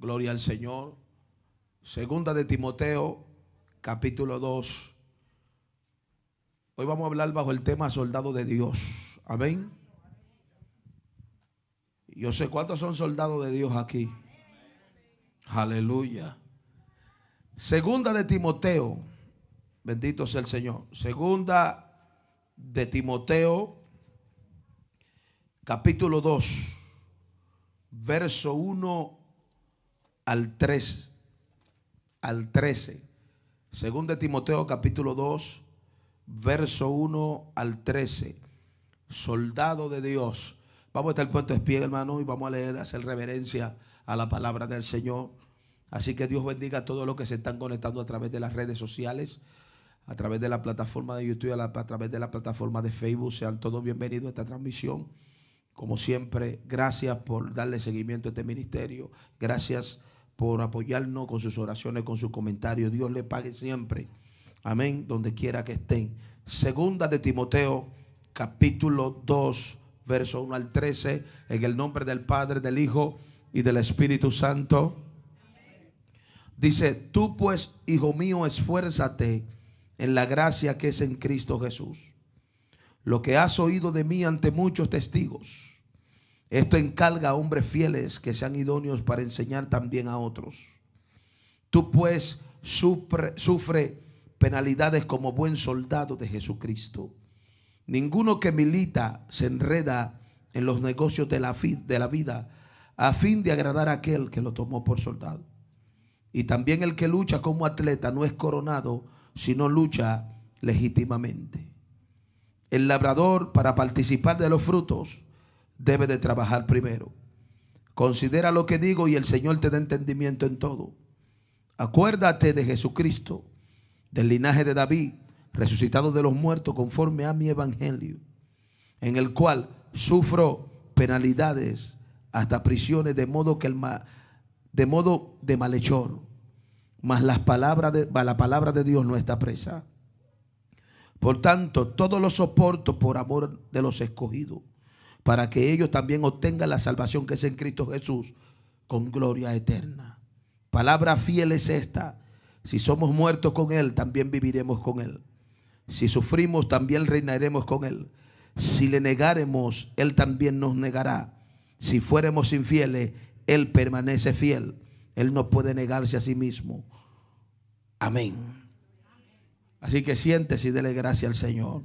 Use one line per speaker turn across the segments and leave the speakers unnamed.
Gloria al Señor. Segunda de Timoteo, capítulo 2. Hoy vamos a hablar bajo el tema soldado de Dios. Amén. Yo sé cuántos son soldados de Dios aquí. Aleluya. Segunda de Timoteo. Bendito sea el Señor. Segunda de Timoteo, capítulo 2, verso 1 al 3, al 13. Según de Timoteo capítulo 2, verso 1 al 13. Soldado de Dios. Vamos a estar puestos de pie, hermano, y vamos a leer, hacer reverencia a la palabra del Señor. Así que Dios bendiga a todos los que se están conectando a través de las redes sociales, a través de la plataforma de YouTube, a, través de la plataforma de Facebook. Sean todos bienvenidos a esta transmisión. Como siempre, gracias por darle seguimiento a este ministerio. Gracias por apoyarnos con sus oraciones, con sus comentarios. Dios le pague siempre. Amén, donde quiera que estén. Segunda de Timoteo, capítulo 2, verso 1 al 13, en el nombre del Padre, del Hijo y del Espíritu Santo. Dice, tú pues, hijo mío, esfuérzate en la gracia que es en Cristo Jesús. Lo que has oído de mí ante muchos testigos esto encarga a hombres fieles que sean idóneos para enseñar también a otros. Tú pues sufre, penalidades como buen soldado de Jesucristo. Ninguno que milita se enreda en los negocios de la, de la vida a fin de agradar a aquel que lo tomó por soldado. Y también el que lucha como atleta no es coronado, sino lucha legítimamente. El labrador para participar de los frutos debe de trabajar primero. Considera lo que digo y el Señor te da entendimiento en todo. Acuérdate de Jesucristo, del linaje de David, resucitado de los muertos conforme a mi evangelio, en el cual sufro penalidades hasta prisiones de modo que el de modo de malhechor, mas las palabras de, la palabra de Dios no está presa. Por tanto, todo lo soporto por amor de los escogidos para que ellos también obtengan la salvación que es en Cristo Jesús con gloria eterna. Palabra fiel es esta. Si somos muertos con Él, también viviremos con Él. Si sufrimos, también reinaremos con Él. Si le negáremos, Él también nos negará. Si fuéramos infieles, Él permanece fiel. Él no puede negarse a sí mismo. Amén. Así que siéntese y dele gracia al Señor.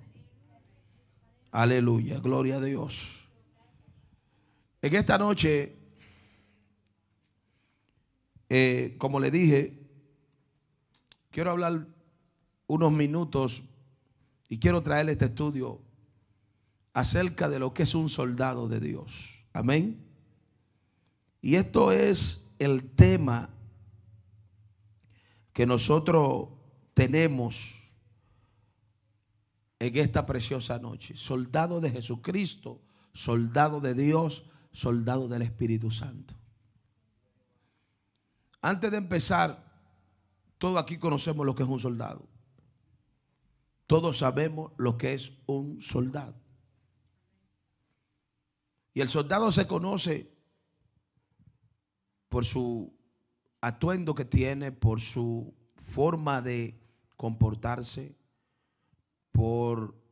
Aleluya, gloria a Dios. En esta noche, eh, como le dije, quiero hablar unos minutos y quiero traerle este estudio acerca de lo que es un soldado de Dios. Amén. Y esto es el tema que nosotros tenemos en esta preciosa noche. Soldado de Jesucristo, soldado de Dios, Soldado del Espíritu Santo. Antes de empezar, todos aquí conocemos lo que es un soldado. Todos sabemos lo que es un soldado. Y el soldado se conoce por su atuendo que tiene, por su forma de comportarse, por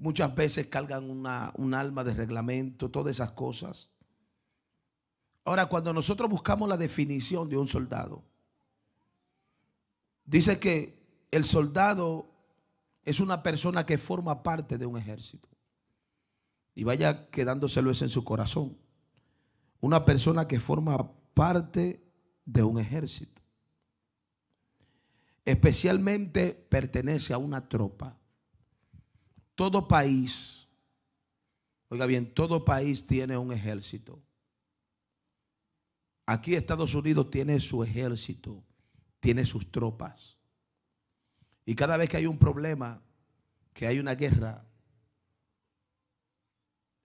Muchas veces cargan un alma de reglamento, todas esas cosas. Ahora, cuando nosotros buscamos la definición de un soldado, dice que el soldado es una persona que forma parte de un ejército. Y vaya quedándoselo eso en su corazón. Una persona que forma parte de un ejército. Especialmente pertenece a una tropa todo país, oiga bien, todo país tiene un ejército. Aquí Estados Unidos tiene su ejército, tiene sus tropas. Y cada vez que hay un problema, que hay una guerra,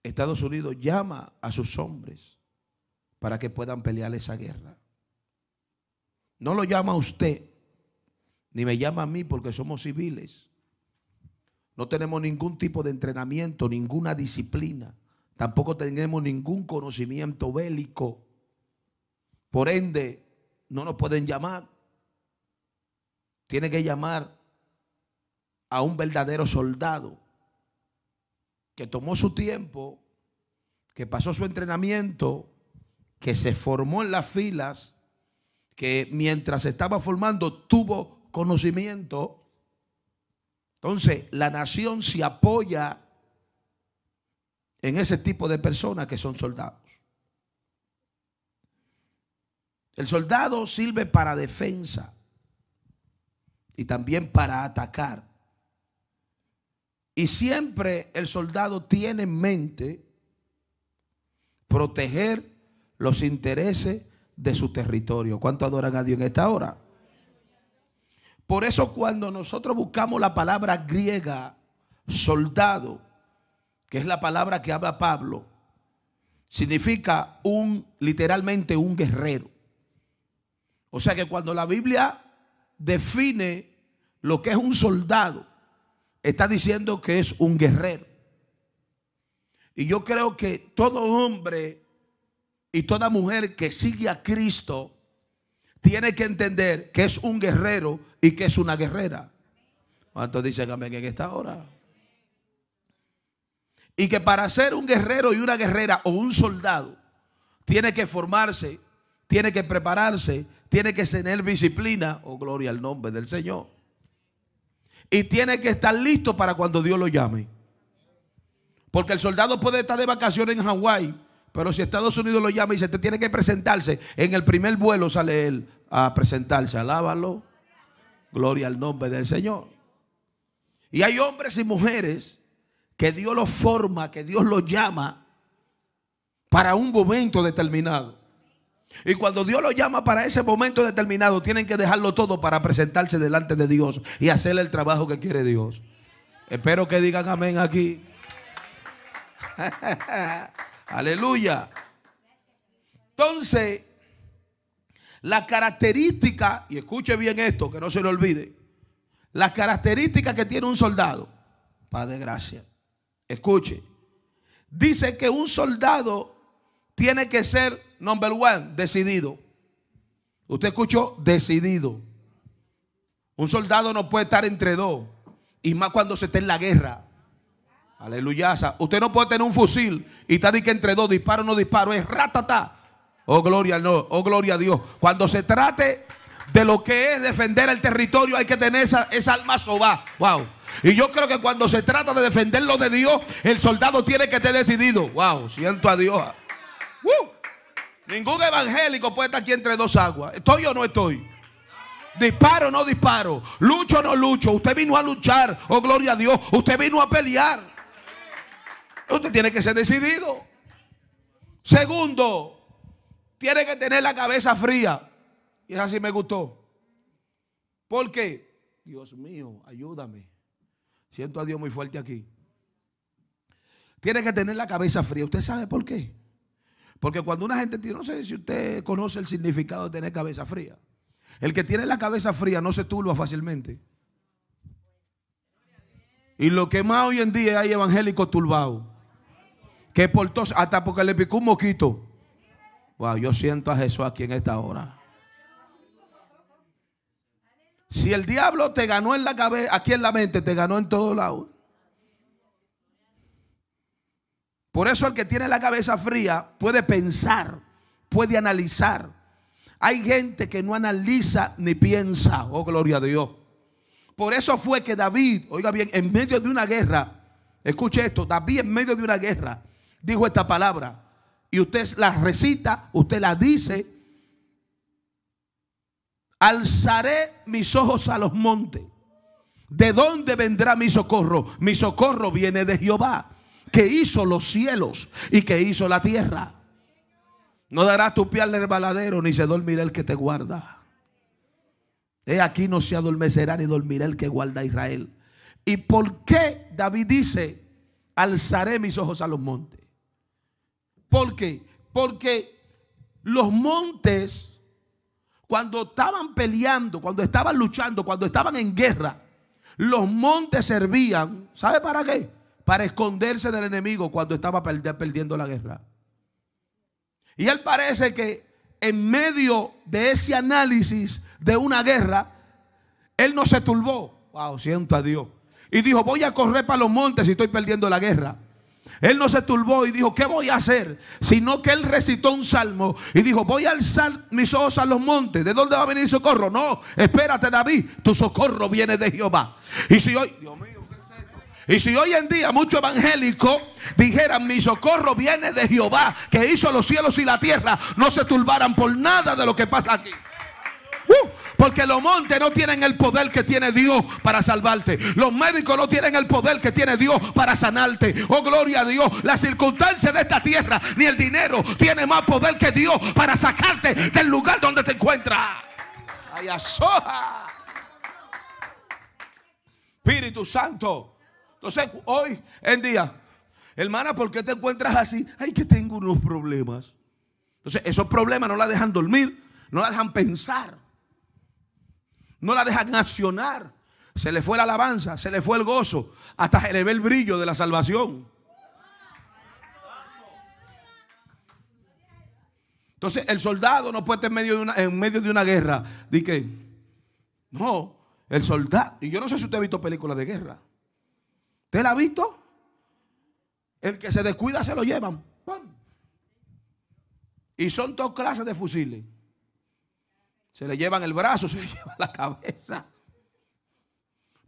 Estados Unidos llama a sus hombres para que puedan pelear esa guerra. No lo llama usted, ni me llama a mí porque somos civiles. No tenemos ningún tipo de entrenamiento, ninguna disciplina. Tampoco tenemos ningún conocimiento bélico. Por ende, no nos pueden llamar. Tiene que llamar a un verdadero soldado que tomó su tiempo, que pasó su entrenamiento, que se formó en las filas, que mientras estaba formando tuvo conocimiento entonces, la nación se apoya en ese tipo de personas que son soldados. El soldado sirve para defensa y también para atacar. Y siempre el soldado tiene en mente proteger los intereses de su territorio. ¿Cuánto adoran a Dios en esta hora? Por eso cuando nosotros buscamos la palabra griega, soldado, que es la palabra que habla Pablo, significa un, literalmente un guerrero. O sea que cuando la Biblia define lo que es un soldado, está diciendo que es un guerrero. Y yo creo que todo hombre y toda mujer que sigue a Cristo tiene que entender que es un guerrero y que es una guerrera. ¿Cuántos dicen amén en esta hora? Y que para ser un guerrero y una guerrera o un soldado, tiene que formarse, tiene que prepararse, tiene que tener disciplina, o oh, gloria al nombre del Señor. Y tiene que estar listo para cuando Dios lo llame. Porque el soldado puede estar de vacaciones en Hawái pero si Estados Unidos lo llama y dice, te tiene que presentarse, en el primer vuelo sale él a presentarse. Alábalo. Gloria al nombre del Señor. Y hay hombres y mujeres que Dios los forma, que Dios los llama para un momento determinado. Y cuando Dios los llama para ese momento determinado, tienen que dejarlo todo para presentarse delante de Dios y hacerle el trabajo que quiere Dios. Espero que digan amén aquí. Aleluya. Entonces, la característica, y escuche bien esto, que no se le olvide, las características que tiene un soldado, Padre Gracia, escuche, dice que un soldado tiene que ser, number one, decidido. ¿Usted escuchó? Decidido. Un soldado no puede estar entre dos, y más cuando se está en la guerra. Aleluya. Usted no puede tener un fusil y está que entre dos disparo no disparo. Es ratata. Oh, gloria, Oh, gloria a Dios. Cuando se trate de lo que es defender el territorio, hay que tener esa, esa alma soba Wow. Y yo creo que cuando se trata de defender lo de Dios, el soldado tiene que estar decidido. Wow. Siento a Dios. Ningún evangélico puede estar aquí entre dos aguas. ¿Estoy o no estoy? Disparo o no disparo. Lucho o no lucho. Usted vino a luchar. Oh, gloria a Dios. Usted vino a pelear. Usted tiene que ser decidido. Segundo, tiene que tener la cabeza fría. Y es sí me gustó. ¿Por qué? Dios mío, ayúdame. Siento a Dios muy fuerte aquí. Tiene que tener la cabeza fría. ¿Usted sabe por qué? Porque cuando una gente tiene, no sé si usted conoce el significado de tener cabeza fría. El que tiene la cabeza fría no se turba fácilmente. Y lo que más hoy en día hay evangélicos turbados. Que por todos hasta porque le picó un moquito. Wow, yo siento a Jesús aquí en esta hora. Si el diablo te ganó en la cabeza, aquí en la mente, te ganó en todos lados Por eso el que tiene la cabeza fría puede pensar, puede analizar. Hay gente que no analiza ni piensa. Oh, gloria a Dios. Por eso fue que David, oiga bien, en medio de una guerra, escuche esto, David en medio de una guerra, dijo esta palabra. Y usted la recita, usted la dice. Alzaré mis ojos a los montes. ¿De dónde vendrá mi socorro? Mi socorro viene de Jehová, que hizo los cielos y que hizo la tierra. No dará tu pie al herbaladero, ni se dormirá el que te guarda. He aquí no se adormecerá ni dormirá el que guarda a Israel. ¿Y por qué David dice, alzaré mis ojos a los montes? ¿Por qué? Porque los montes, cuando estaban peleando, cuando estaban luchando, cuando estaban en guerra, los montes servían, ¿sabe para qué? Para esconderse del enemigo cuando estaba perdiendo la guerra. Y él parece que en medio de ese análisis de una guerra, él no se turbó. Wow, siento a Dios. Y dijo, voy a correr para los montes si estoy perdiendo la guerra. Él no se turbó y dijo, ¿qué voy a hacer? Sino que él recitó un salmo y dijo, voy a alzar mis ojos a los montes. ¿De dónde va a venir socorro? No, espérate David, tu socorro viene de Jehová. Y si hoy, Dios y si hoy en día muchos evangélicos dijeran, mi socorro viene de Jehová, que hizo los cielos y la tierra, no se turbaran por nada de lo que pasa aquí. Uh, porque los montes no tienen el poder que tiene Dios para salvarte. Los médicos no tienen el poder que tiene Dios para sanarte. Oh, gloria a Dios. La circunstancia de esta tierra ni el dinero tiene más poder que Dios para sacarte del lugar donde te encuentras. soja Espíritu Santo. Entonces, hoy en día, hermana, ¿por qué te encuentras así? Ay, que tengo unos problemas. Entonces, esos problemas no la dejan dormir, no la dejan pensar. No la dejan accionar. Se le fue la alabanza, se le fue el gozo, hasta se le ve el brillo de la salvación. Entonces el soldado no puede estar en medio de una, en medio de una guerra. Di no, el soldado. Y yo no sé si usted ha visto películas de guerra. ¿Usted la ha visto? El que se descuida se lo llevan. Y son dos clases de fusiles. Se le llevan el brazo, se le llevan la cabeza.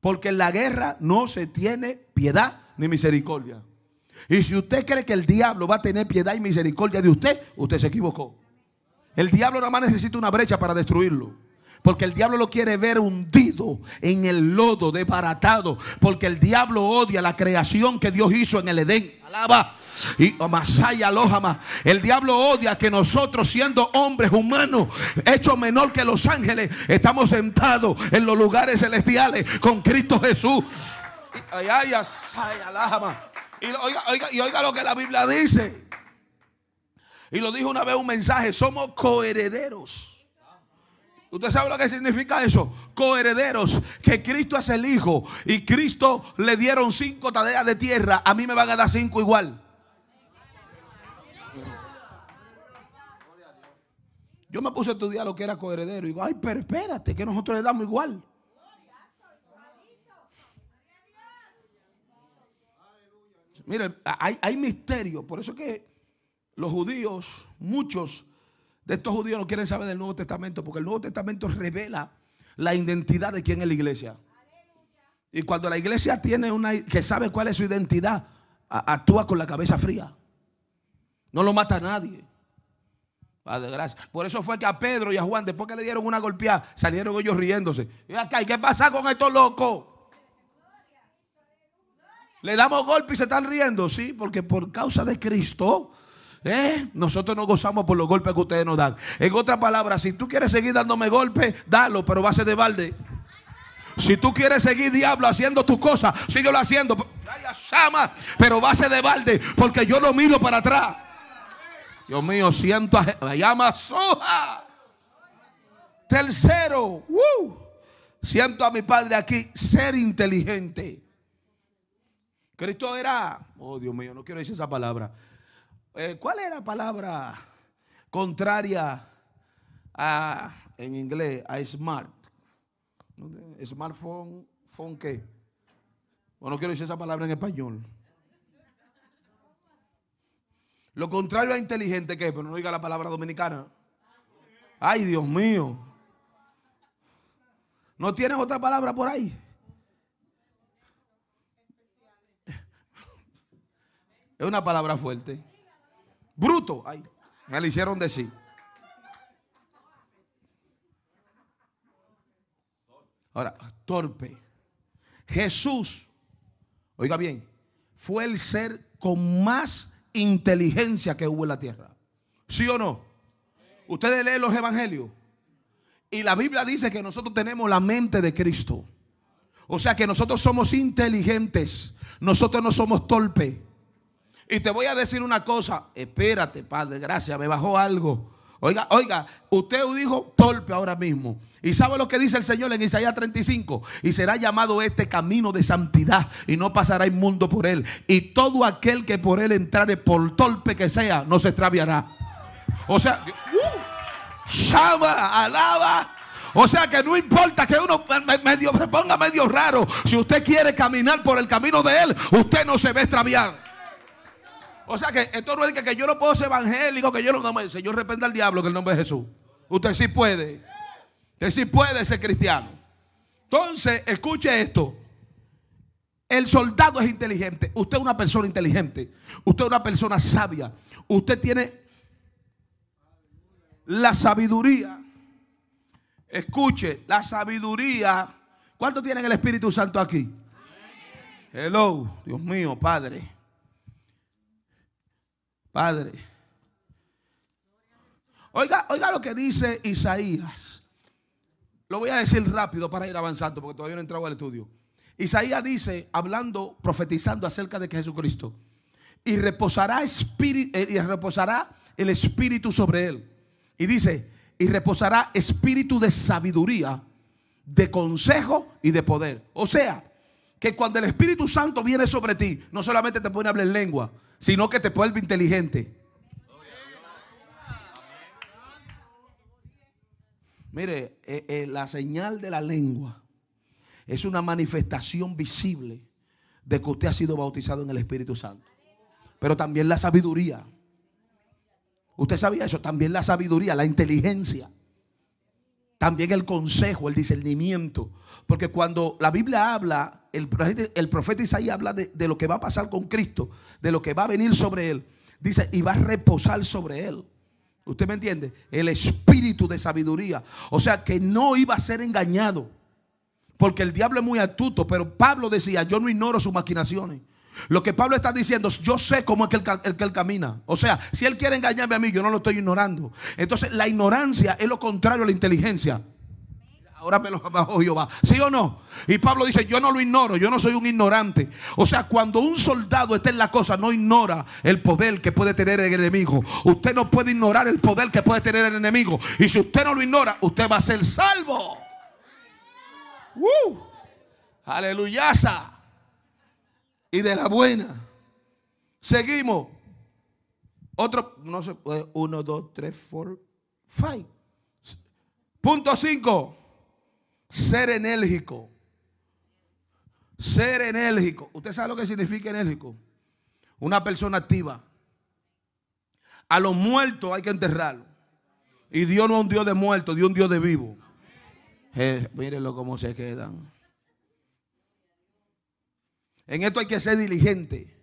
Porque en la guerra no se tiene piedad ni misericordia. Y si usted cree que el diablo va a tener piedad y misericordia de usted, usted se equivocó. El diablo nada más necesita una brecha para destruirlo. Porque el diablo lo quiere ver hundido en el lodo, desbaratado. Porque el diablo odia la creación que Dios hizo en el Edén. Alaba. Y Masaya lojama El diablo odia que nosotros, siendo hombres humanos, hechos menor que los ángeles, estamos sentados en los lugares celestiales con Cristo Jesús. Ay, ay, Y oiga, oiga, y oiga lo que la Biblia dice. Y lo dijo una vez un mensaje: somos coherederos ¿Usted sabe lo que significa eso? Coherederos, que Cristo es el Hijo y Cristo le dieron cinco tareas de tierra, a mí me van a dar cinco igual. Yo me puse a estudiar lo que era coheredero y digo, ay, pero espérate, que nosotros le damos igual. Mire, hay, hay misterio, por eso que los judíos, muchos, de estos judíos no quieren saber del Nuevo Testamento porque el Nuevo Testamento revela la identidad de quién es la iglesia. Y cuando la iglesia tiene una que sabe cuál es su identidad, actúa con la cabeza fría. No lo mata a nadie. Por eso fue que a Pedro y a Juan, después que le dieron una golpeada, salieron ellos riéndose. Y acá, qué pasa con estos locos? Le damos golpe y se están riendo, sí, porque por causa de Cristo ¿Eh? Nosotros no gozamos por los golpes que ustedes nos dan. En otras palabras, si tú quieres seguir dándome golpes, dalo, pero va a ser de balde. Si tú quieres seguir, diablo, haciendo tus cosas, síguelo haciendo. Pero va a ser de balde, porque yo lo miro para atrás. Dios mío, siento a llama soja. Tercero, siento a mi padre aquí ser inteligente. Cristo era, oh Dios mío, no quiero decir esa palabra. Eh, ¿Cuál es la palabra contraria en inglés, a smart? Smartphone, phone qué? Bueno, quiero decir esa palabra en español. Lo contrario a inteligente ¿qué? pero no diga la palabra dominicana. Ay, Dios mío. ¿No tienes otra palabra por ahí? Es una palabra fuerte. Bruto. Ay, me lo hicieron decir. Ahora, torpe. Jesús, oiga bien, fue el ser con más inteligencia que hubo en la tierra. ¿Sí o no? Ustedes leen los evangelios. Y la Biblia dice que nosotros tenemos la mente de Cristo. O sea que nosotros somos inteligentes. Nosotros no somos torpes. Y te voy a decir una cosa, espérate, Padre, gracias, me bajó algo. Oiga, oiga, usted dijo torpe ahora mismo. Y sabe lo que dice el Señor en Isaías 35: Y será llamado este camino de santidad, y no pasará inmundo por él. Y todo aquel que por él entrare, por torpe que sea, no se extraviará. O sea, uh, alaba. O sea que no importa que uno se ponga medio raro. Si usted quiere caminar por el camino de él, usted no se ve a extraviar. O sea que esto no es que, yo no puedo ser evangélico, que yo no. El Señor, reprenda al diablo que el nombre de Jesús. Usted sí puede. Usted sí puede ser cristiano. Entonces, escuche esto. El soldado es inteligente. Usted es una persona inteligente. Usted es una persona sabia. Usted tiene la sabiduría. Escuche, la sabiduría. ¿Cuánto tiene el Espíritu Santo aquí? Hello, Dios mío, Padre. Padre. Oiga, oiga lo que dice Isaías. Lo voy a decir rápido para ir avanzando porque todavía no he entrado al estudio. Isaías dice, hablando, profetizando acerca de Jesucristo, y reposará, eh, y reposará el espíritu sobre él. Y dice, y reposará espíritu de sabiduría, de consejo y de poder. O sea, que cuando el Espíritu Santo viene sobre ti, no solamente te pone a hablar en lengua, sino que te vuelve inteligente. Mire, eh, eh, la señal de la lengua es una manifestación visible de que usted ha sido bautizado en el Espíritu Santo. Pero también la sabiduría. Usted sabía eso, también la sabiduría, la inteligencia. También el consejo, el discernimiento. Porque cuando la Biblia habla el, profeta Isaías habla de, lo que va a pasar con Cristo, de lo que va a venir sobre él. Dice, y va a reposar sobre él. ¿Usted me entiende? El espíritu de sabiduría. O sea, que no iba a ser engañado. Porque el diablo es muy astuto. Pero Pablo decía, yo no ignoro sus maquinaciones. Lo que Pablo está diciendo, yo sé cómo es que el que él camina. O sea, si él quiere engañarme a mí, yo no lo estoy ignorando. Entonces, la ignorancia es lo contrario a la inteligencia. Ahora me lo bajó Jehová. ¿Sí o no? Y Pablo dice, yo no lo ignoro, yo no soy un ignorante. O sea, cuando un soldado está en la cosa, no ignora el poder que puede tener el enemigo. Usted no puede ignorar el poder que puede tener el enemigo. Y si usted no lo ignora, usted va a ser salvo. Aleluya. Y de la buena. Seguimos. Otro, no sé, eh, uno, dos, tres, cuatro, five. Punto cinco. Ser enérgico. Ser enérgico. ¿Usted sabe lo que significa enérgico? Una persona activa. A los muertos hay que enterrarlo. Y Dios no es un Dios de muertos, Dios es un Dios de vivo. mírenlo cómo se quedan. En esto hay que ser diligente.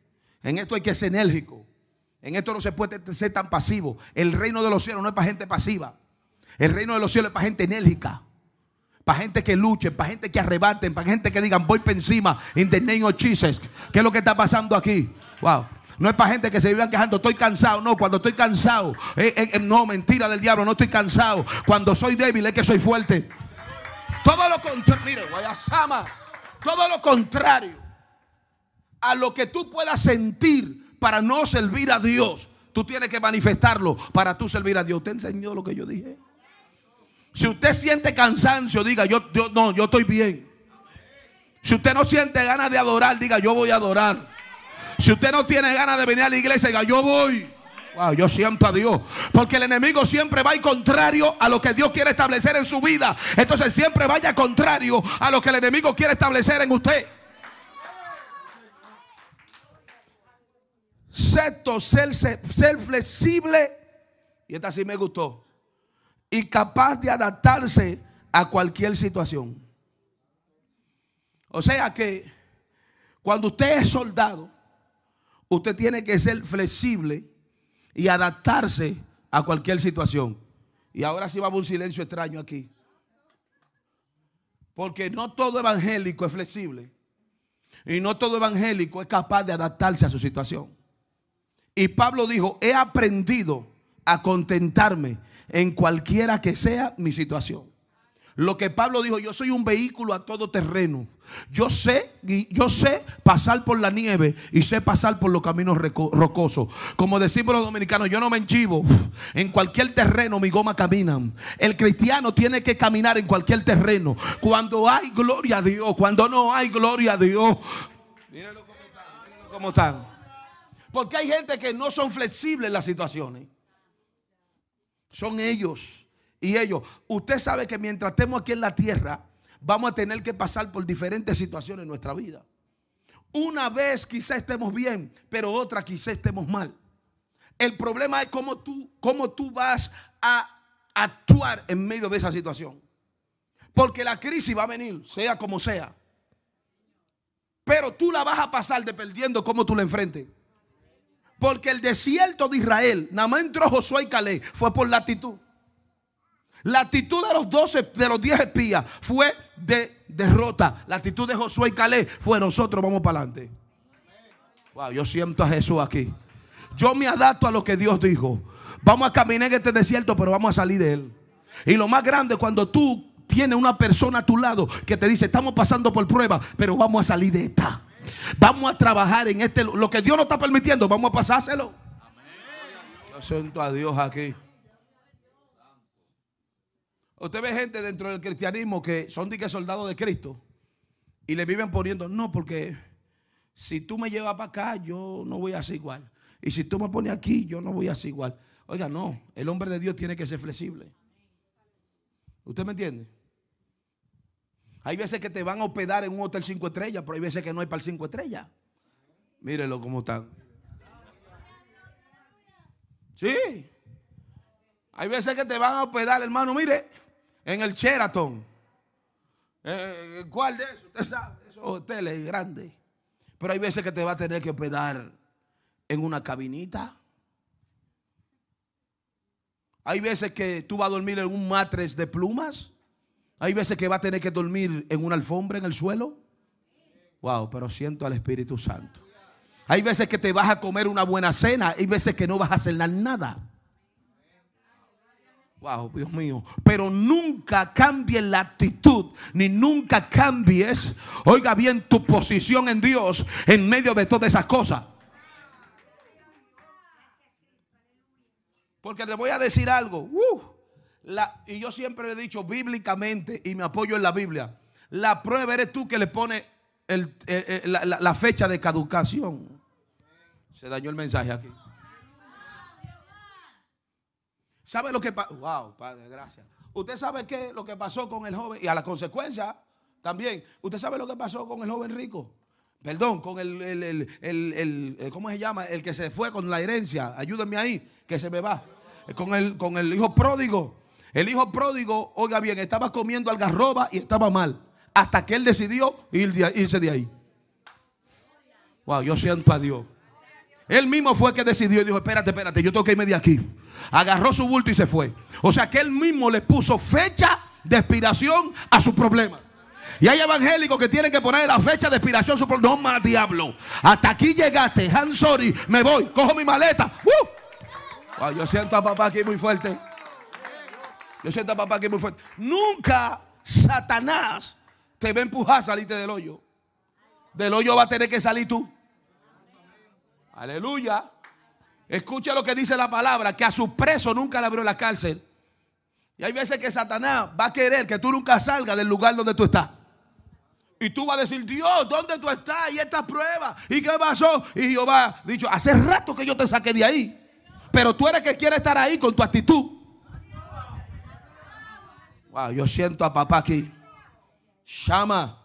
En esto hay que ser enérgico. En esto no se puede ser tan pasivo. El reino de los cielos no es para gente pasiva. El reino de los cielos es para gente enérgica para gente que luche, para gente que arrebaten, para gente que digan voy para encima, in the name of ¿Qué es lo que está pasando aquí? Wow. No es para gente que se viva quejando, estoy cansado. No, cuando estoy cansado, eh, eh, eh, no, mentira del diablo, no estoy cansado. Cuando soy débil es que soy fuerte. Todo lo contrario, mire, Guayasama, todo lo contrario a lo que tú puedas sentir para no servir a Dios, tú tienes que manifestarlo para tú servir a Dios. ¿Te enseñó lo que yo dije? Si usted siente cansancio, diga, yo, yo no, yo estoy bien. Si usted no siente ganas de adorar, diga, yo voy a adorar. Si usted no tiene ganas de venir a la iglesia, diga, yo voy. Wow, yo siento a Dios. Porque el enemigo siempre va y contrario a lo que Dios quiere establecer en su vida. Entonces siempre vaya contrario a lo que el enemigo quiere establecer en usted. Sexto, ser, ser flexible. Y esta sí me gustó y capaz de adaptarse a cualquier situación. O sea que cuando usted es soldado, usted tiene que ser flexible y adaptarse a cualquier situación. Y ahora sí va un silencio extraño aquí. Porque no todo evangélico es flexible. Y no todo evangélico es capaz de adaptarse a su situación. Y Pablo dijo, he aprendido a contentarme en cualquiera que sea mi situación. Lo que Pablo dijo, yo soy un vehículo a todo terreno. Yo sé, yo sé pasar por la nieve y sé pasar por los caminos rocosos. Como decimos los dominicanos, yo no me enchivo. En cualquier terreno mi goma camina. El cristiano tiene que caminar en cualquier terreno. Cuando hay gloria a Dios, cuando no hay gloria a Dios. Mírenlo cómo están. Porque hay gente que no son flexibles en las situaciones. Son ellos y ellos. Usted sabe que mientras estemos aquí en la tierra, vamos a tener que pasar por diferentes situaciones en nuestra vida. Una vez quizá estemos bien, pero otra quizá estemos mal. El problema es cómo tú, cómo tú vas a actuar en medio de esa situación. Porque la crisis va a venir, sea como sea. Pero tú la vas a pasar dependiendo cómo tú la enfrentes. Porque el desierto de Israel, nada más entró Josué y Caleb, fue por la actitud. La actitud de los 12, de los 10 espías, fue de derrota. La actitud de Josué y Caleb fue nosotros vamos para adelante. Wow, yo siento a Jesús aquí. Yo me adapto a lo que Dios dijo. Vamos a caminar en este desierto, pero vamos a salir de él. Y lo más grande cuando tú tienes una persona a tu lado que te dice, estamos pasando por prueba, pero vamos a salir de esta. Vamos a trabajar en este. Lo que Dios nos está permitiendo, vamos a pasárselo. Yo siento a Dios aquí. Usted ve gente dentro del cristianismo que son dique soldados de Cristo y le viven poniendo, no, porque si tú me llevas para acá, yo no voy a ser igual. Y si tú me pones aquí, yo no voy a ser igual. Oiga, no, el hombre de Dios tiene que ser flexible. ¿Usted me entiende? Hay veces que te van a hospedar en un hotel cinco estrellas, pero hay veces que no hay para el cinco estrellas. Mírelo cómo están. Sí. Hay veces que te van a hospedar, hermano, mire, en el Sheraton. Eh, eh, ¿Cuál de esos? Usted sabe, esos hoteles grandes. Pero hay veces que te va a tener que hospedar en una cabinita. Hay veces que tú vas a dormir en un matres de plumas. Hay veces que va a tener que dormir en una alfombra en el suelo. Wow, pero siento al Espíritu Santo. Hay veces que te vas a comer una buena cena, hay veces que no vas a cenar nada. Wow, Dios mío. Pero nunca cambies la actitud, ni nunca cambies, oiga bien, tu posición en Dios en medio de todas esas cosas. Porque te voy a decir algo. Uh y yo siempre le he dicho bíblicamente, y me apoyo en la Biblia, la prueba eres tú que le pones eh, eh, la, fecha de caducación. Se dañó el mensaje aquí. ¿Sabe lo que pasó? Wow, Padre, gracias. Usted sabe qué lo que pasó con el joven y a la consecuencia también. Usted sabe lo que pasó con el joven rico. Perdón, con el, eh, ¿cómo se llama? El que se fue con la herencia. Ayúdenme ahí, que se me va. Con el, con el hijo pródigo. El hijo pródigo, oiga bien, estaba comiendo algarroba y estaba mal. Hasta que él decidió irse de ahí. Wow, yo siento a Dios. Él mismo fue el que decidió y dijo, espérate, espérate, yo tengo que irme de aquí. Agarró su bulto y se fue. O sea que él mismo le puso fecha de expiración a su problema. Y hay evangélicos que tienen que poner la fecha de expiración. a Su problema. No más diablo. Hasta aquí llegaste. han sorry. Me voy. Cojo mi maleta. ¡Uh! yo siento a papá aquí muy fuerte. Yo siento papá que es muy fuerte. Nunca Satanás te va a empujar a salirte del hoyo. Del hoyo va a tener que salir tú. Aleluya. Escucha lo que dice la palabra, que a su preso nunca le abrió la cárcel. Y hay veces que Satanás va a querer que tú nunca salgas del lugar donde tú estás. Y tú vas a decir, Dios, ¿dónde tú estás? Y esta prueba. ¿Y qué pasó? Y Jehová ha dicho, hace rato que yo te saqué de ahí. Pero tú eres que quiere estar ahí con tu actitud yo siento a papá aquí. Chama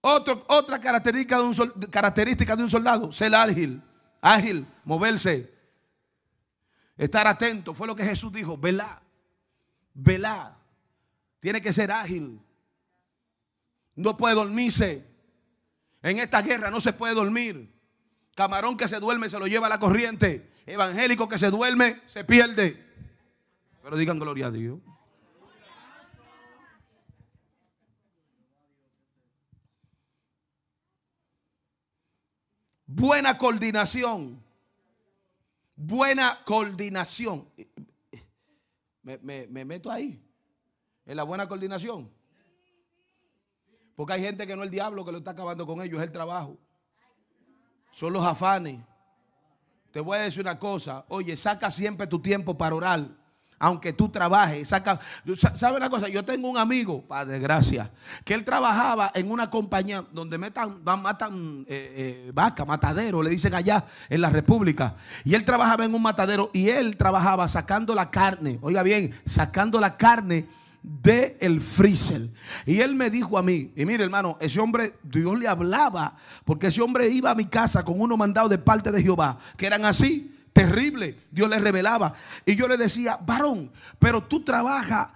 otra característica de, un característica de un soldado, ser ágil, ágil, moverse, estar atento. Fue lo que Jesús dijo, velá, velá. Tiene que ser ágil. No puede dormirse. En esta guerra no se puede dormir. Camarón que se duerme se lo lleva a la corriente. Evangélico que se duerme se pierde. Pero digan gloria a Dios. Buena coordinación. Buena coordinación. Me, meto ahí. En la buena coordinación. Porque hay gente que no es el diablo que lo está acabando con ellos, es el trabajo. Son los afanes. Te voy a decir una cosa. Oye, saca siempre tu tiempo para orar aunque tú trabajes. Saca, ¿Sabe una cosa? Yo tengo un amigo, padre, gracias, que él trabajaba en una compañía donde metan, matan eh, eh, vaca, matadero, le dicen allá en la República. Y él trabajaba en un matadero y él trabajaba sacando la carne, oiga bien, sacando la carne del el freezer. Y él me dijo a mí, y mire hermano, ese hombre, Dios le hablaba, porque ese hombre iba a mi casa con uno mandado de parte de Jehová, que eran así terrible. Dios le revelaba. Y yo le decía, varón, pero tú trabajas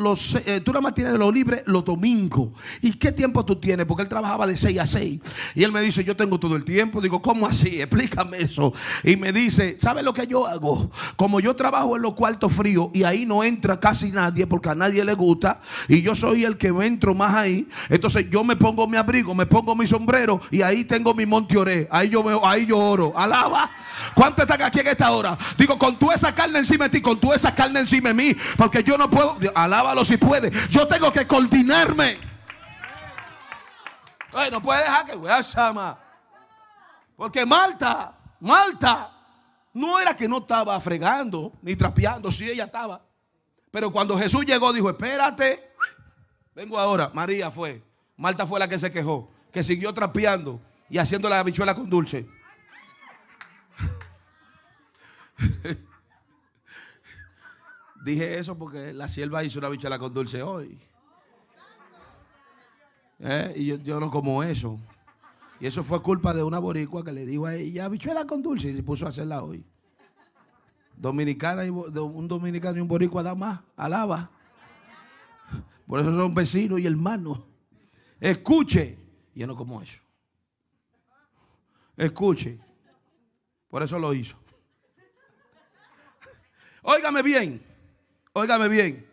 los, eh, tú nada más tienes lo libre los domingos. ¿Y qué tiempo tú tienes? Porque él trabajaba de 6 a 6. Y él me dice, yo tengo todo el tiempo. Digo, ¿cómo así? Explícame eso. Y me dice, ¿sabes lo que yo hago? Como yo trabajo en los cuartos fríos y ahí no entra casi nadie porque a nadie le gusta. Y yo soy el que entro más ahí. Entonces yo me pongo mi abrigo, me pongo mi sombrero y ahí tengo mi monteoré. Ahí yo, ahí yo oro. Alaba. ¿Cuántos están aquí en esta hora? Digo, con tu esa carne encima de ti, con tu esa carne encima de mí. Porque yo no puedo. Alábalo si puede. Yo tengo que coordinarme. no puede dejar que voy a Porque Malta, Malta, no era que no estaba fregando ni trapeando, si ella estaba. Pero cuando Jesús llegó, dijo: Espérate, vengo ahora. María fue. Malta fue la que se quejó, que siguió trapeando y haciendo la habichuela con dulce. Dije eso porque la sierva hizo una bichuela con dulce hoy. Eh, y yo, no como eso. Y eso fue culpa de una boricua que le dijo a ella, bichuela con dulce, y se puso a hacerla hoy. Dominicana y un dominicano y un boricua da más, alaba. Por eso son vecinos y hermanos. Escuche, yo no como eso. Escuche, por eso lo hizo. Óigame bien, Óigame bien.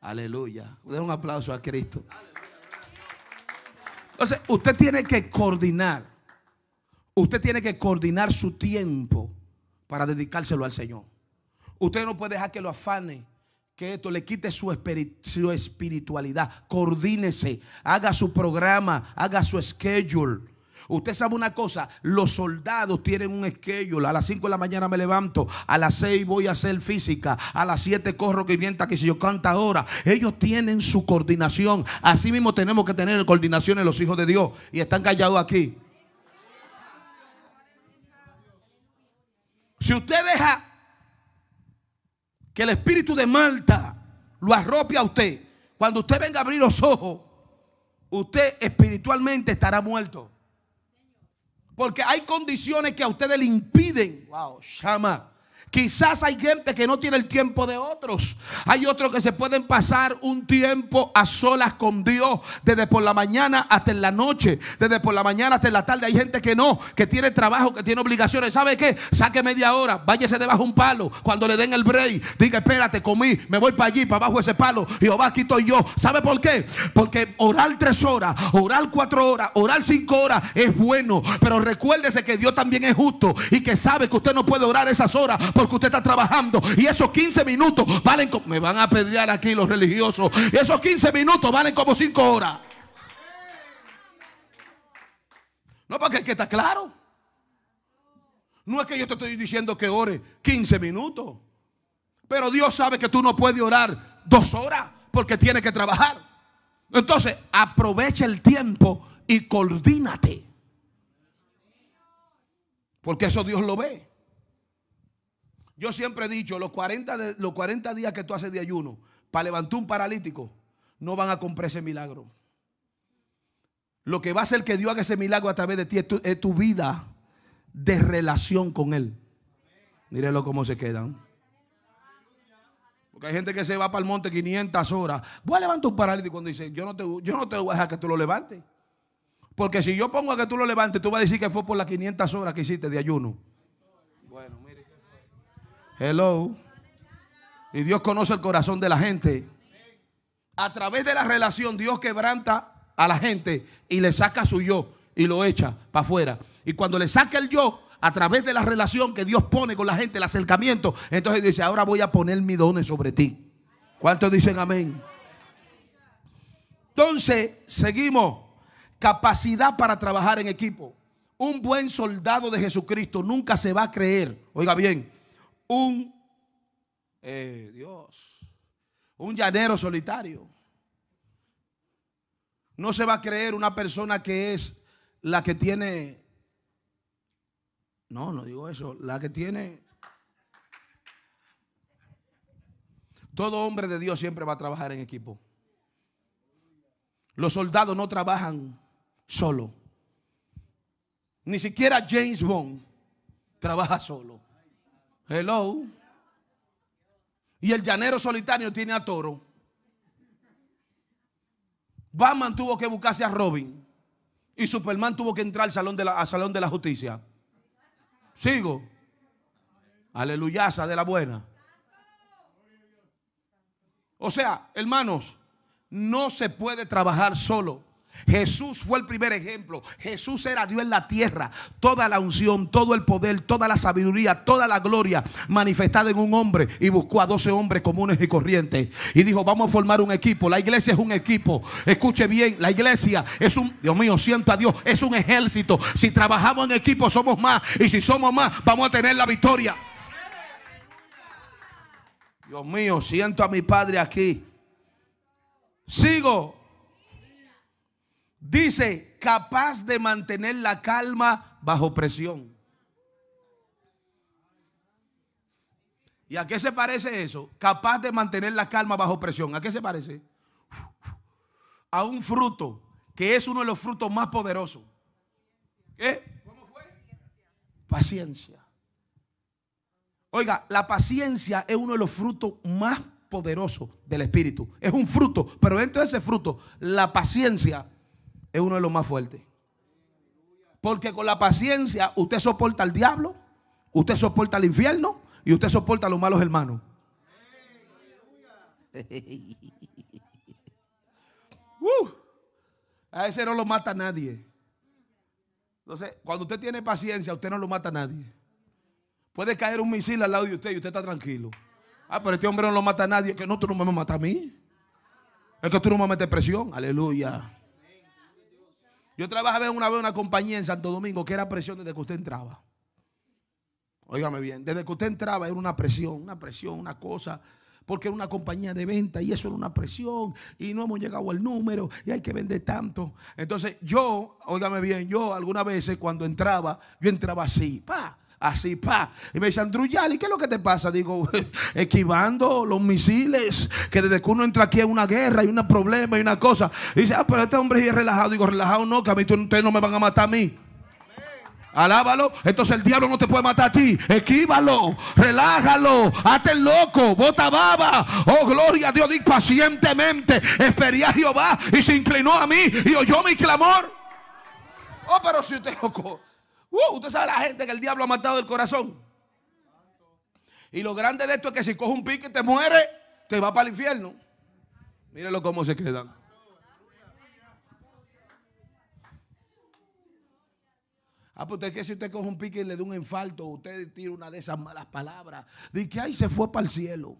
Aleluya. Den un aplauso a Cristo. Entonces, usted tiene que coordinar. Usted tiene que coordinar su tiempo para dedicárselo al Señor. Usted no puede dejar que lo afane, que esto le quite su, espiritualidad. Coordínese, haga su programa, haga su schedule. Usted sabe una cosa, los soldados tienen un esquello. A las 5 de la mañana me levanto, a las 6 voy a hacer física, a las 7 corro que vienta que si yo canta ahora. Ellos tienen su coordinación. Así mismo tenemos que tener coordinación en los hijos de Dios. Y están callados aquí. Si usted deja que el espíritu de Malta lo arropie a usted, cuando usted venga a abrir los ojos, usted espiritualmente estará muerto. Porque hay condiciones que a ustedes le impiden. Wow, Shama. Quizás hay gente que no tiene el tiempo de otros. Hay otros que se pueden pasar un tiempo a solas con Dios, desde por la mañana hasta en la noche, desde por la mañana hasta en la tarde. Hay gente que no, que tiene trabajo, que tiene obligaciones. ¿Sabe qué? Saque media hora, váyase debajo un palo. Cuando le den el break, diga, espérate, comí, me voy para allí, para abajo ese palo. Jehová, aquí estoy yo. ¿Sabe por qué? Porque orar tres horas, orar cuatro horas, orar cinco horas es bueno. Pero recuérdese que Dios también es justo y que sabe que usted no puede orar esas horas porque usted está trabajando y esos 15 minutos valen, me van a pelear aquí los religiosos, esos 15 minutos valen como 5 horas. No, porque es que está claro. No es que yo te estoy diciendo que ore 15 minutos. Pero Dios sabe que tú no puedes orar 2 horas porque tienes que trabajar. Entonces, aprovecha el tiempo y coordínate. Porque eso Dios lo ve. Yo siempre he dicho, los 40, los 40 días que tú haces de ayuno para levantar un paralítico, no van a comprar ese milagro. Lo que va a hacer que Dios haga ese milagro a través de ti es tu, vida de relación con Él. Mírenlo cómo se quedan. Porque hay gente que se va para el monte 500 horas. Voy a levantar un paralítico cuando dice, yo no, te, yo no te voy a dejar que tú lo levantes. Porque si yo pongo a que tú lo levantes, tú vas a decir que fue por las 500 horas que hiciste de ayuno. Bueno, Hello. Y Dios conoce el corazón de la gente. A través de la relación, Dios quebranta a la gente y le saca su yo y lo echa para afuera. Y cuando le saca el yo, a través de la relación que Dios pone con la gente, el acercamiento, entonces dice, ahora voy a poner mi don sobre ti. ¿Cuántos dicen amén? Entonces, seguimos. Capacidad para trabajar en equipo. Un buen soldado de Jesucristo nunca se va a creer, oiga bien, un, eh, Dios, un llanero solitario. No se va a creer una persona que es la que tiene, no, no digo eso, la que tiene... Todo hombre de Dios siempre va a trabajar en equipo. Los soldados no trabajan solo. Ni siquiera James Bond trabaja solo. Hello. Y el llanero solitario tiene a Toro. Batman tuvo que buscarse a Robin. Y Superman tuvo que entrar al salón de la, salón de la justicia. Sigo. Aleluyaza de la buena. O sea, hermanos, no se puede trabajar solo. Jesús fue el primer ejemplo. Jesús era Dios en la tierra. Toda la unción, todo el poder, toda la sabiduría, toda la gloria manifestada en un hombre. Y buscó a 12 hombres comunes y corrientes. Y dijo, vamos a formar un equipo. La iglesia es un equipo. Escuche bien, la iglesia es un, Dios mío, siento a Dios, es un ejército. Si trabajamos en equipo somos más. Y si somos más, vamos a tener la victoria. Dios mío, siento a mi Padre aquí. Sigo Dice, capaz de mantener la calma bajo presión. ¿Y a qué se parece eso? Capaz de mantener la calma bajo presión. ¿A qué se parece? A un fruto que es uno de los frutos más poderosos. ¿Qué? ¿Cómo fue? Paciencia. Oiga, la paciencia es uno de los frutos más poderosos del Espíritu. Es un fruto, pero dentro de ese fruto, la paciencia es uno de los más fuertes. Porque con la paciencia usted soporta al diablo, usted soporta al infierno y usted soporta a los malos hermanos. Uh, a ese no lo mata nadie. Entonces, cuando usted tiene paciencia, usted no lo mata a nadie. Puede caer un misil al lado de usted y usted está tranquilo. Ah, pero este hombre no lo mata a nadie. Que no, tú no me vas a mí. Es que tú no me metes presión. Aleluya. Yo trabajaba una vez en una compañía en Santo Domingo que era presión desde que usted entraba. Óigame bien, desde que usted entraba era una presión, una presión, una cosa porque era una compañía de venta y eso era una presión y no hemos llegado al número y hay que vender tanto. Entonces yo, óigame bien, yo algunas veces cuando entraba, yo entraba así, pa, así, pa. Y me dicen, y ¿qué es lo que te pasa? Digo, esquivando los misiles, que desde que uno entra aquí hay una guerra, hay un problema, hay una cosa. Y dice, ah, pero este hombre es relajado. Digo, relajado no, que a mí ustedes no me van a matar a mí. Alábalo. Entonces el diablo no te puede matar a ti. Esquívalo. Relájalo. Hazte el loco. Bota baba. Oh, gloria a Dios. Di pacientemente. Esperé a Jehová y se inclinó a mí y oyó mi clamor. Oh, pero si usted... Uh, usted sabe la gente que el diablo ha matado el corazón. Y lo grande de esto es que si coge un pique y te muere, te va para el infierno. Mírenlo cómo se quedan. Ah, pues usted que si usted coge un pique y le da un infarto, usted tira una de esas malas palabras. Dice que ahí se fue para el cielo.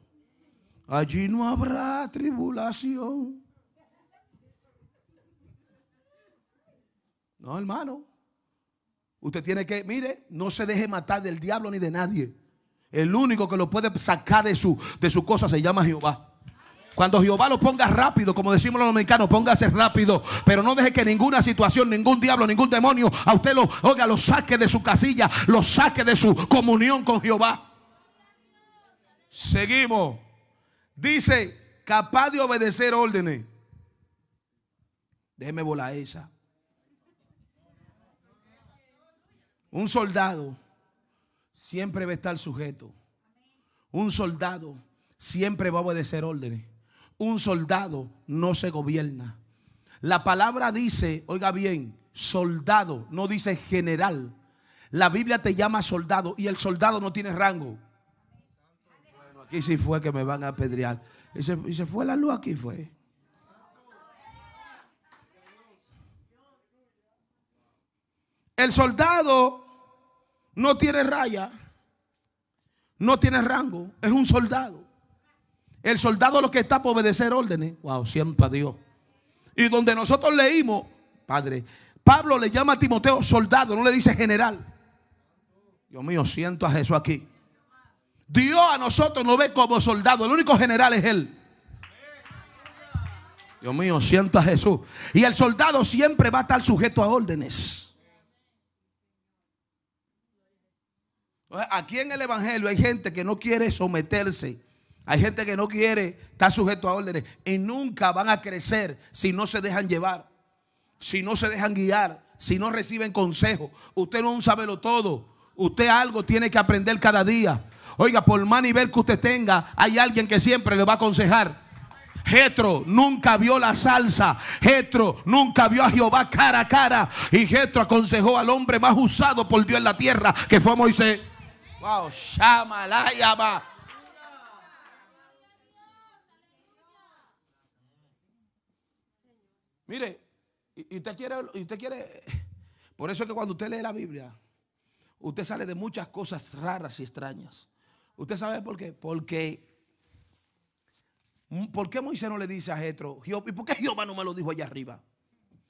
Allí no habrá tribulación. No, hermano. Usted tiene que, mire, no se deje matar del diablo ni de nadie. El único que lo puede sacar de su, de su cosa se llama Jehová. Cuando Jehová lo ponga rápido, como decimos los dominicanos, póngase rápido. Pero no deje que ninguna situación, ningún diablo, ningún demonio a usted lo, oiga, lo saque de su casilla, lo saque de su comunión con Jehová. Seguimos. Dice, capaz de obedecer órdenes. Déjeme volar esa. Un soldado siempre va a estar sujeto. Un soldado siempre va a obedecer órdenes. Un soldado no se gobierna. La palabra dice, oiga bien, soldado, no dice general. La Biblia te llama soldado y el soldado no tiene rango. Bueno, aquí sí fue que me van a apedrear. Y y se fue la luz, aquí fue. El soldado no tiene raya, no tiene rango, es un soldado. El soldado lo que está por obedecer órdenes. Wow, siempre a Dios. Y donde nosotros leímos, Padre, Pablo le llama a Timoteo soldado, no le dice general. Dios mío, siento a Jesús aquí. Dios a nosotros nos ve como soldado. El único general es Él. Dios mío, siento a Jesús. Y el soldado siempre va a estar sujeto a órdenes. Aquí en el Evangelio hay gente que no quiere someterse. Hay gente que no quiere estar sujeto a órdenes. Y nunca van a crecer si no se dejan llevar. Si no se dejan guiar. Si no reciben consejo. Usted no sabe lo todo. Usted algo tiene que aprender cada día. Oiga, por más nivel que usted tenga, hay alguien que siempre le va a aconsejar. Jetro nunca vio la salsa. Jetro nunca vio a Jehová cara a cara. Y Jetro aconsejó al hombre más usado por Dios en la tierra, que fue Moisés. Wow, llama. Mire, y usted quiere, y usted quiere. Por eso es que cuando usted lee la Biblia, usted sale de muchas cosas raras y extrañas. ¿Usted sabe por qué? Porque mm, ¿Por qué Moisés no le dice a Jetro, ¿y por qué Jehová no me lo dijo allá arriba?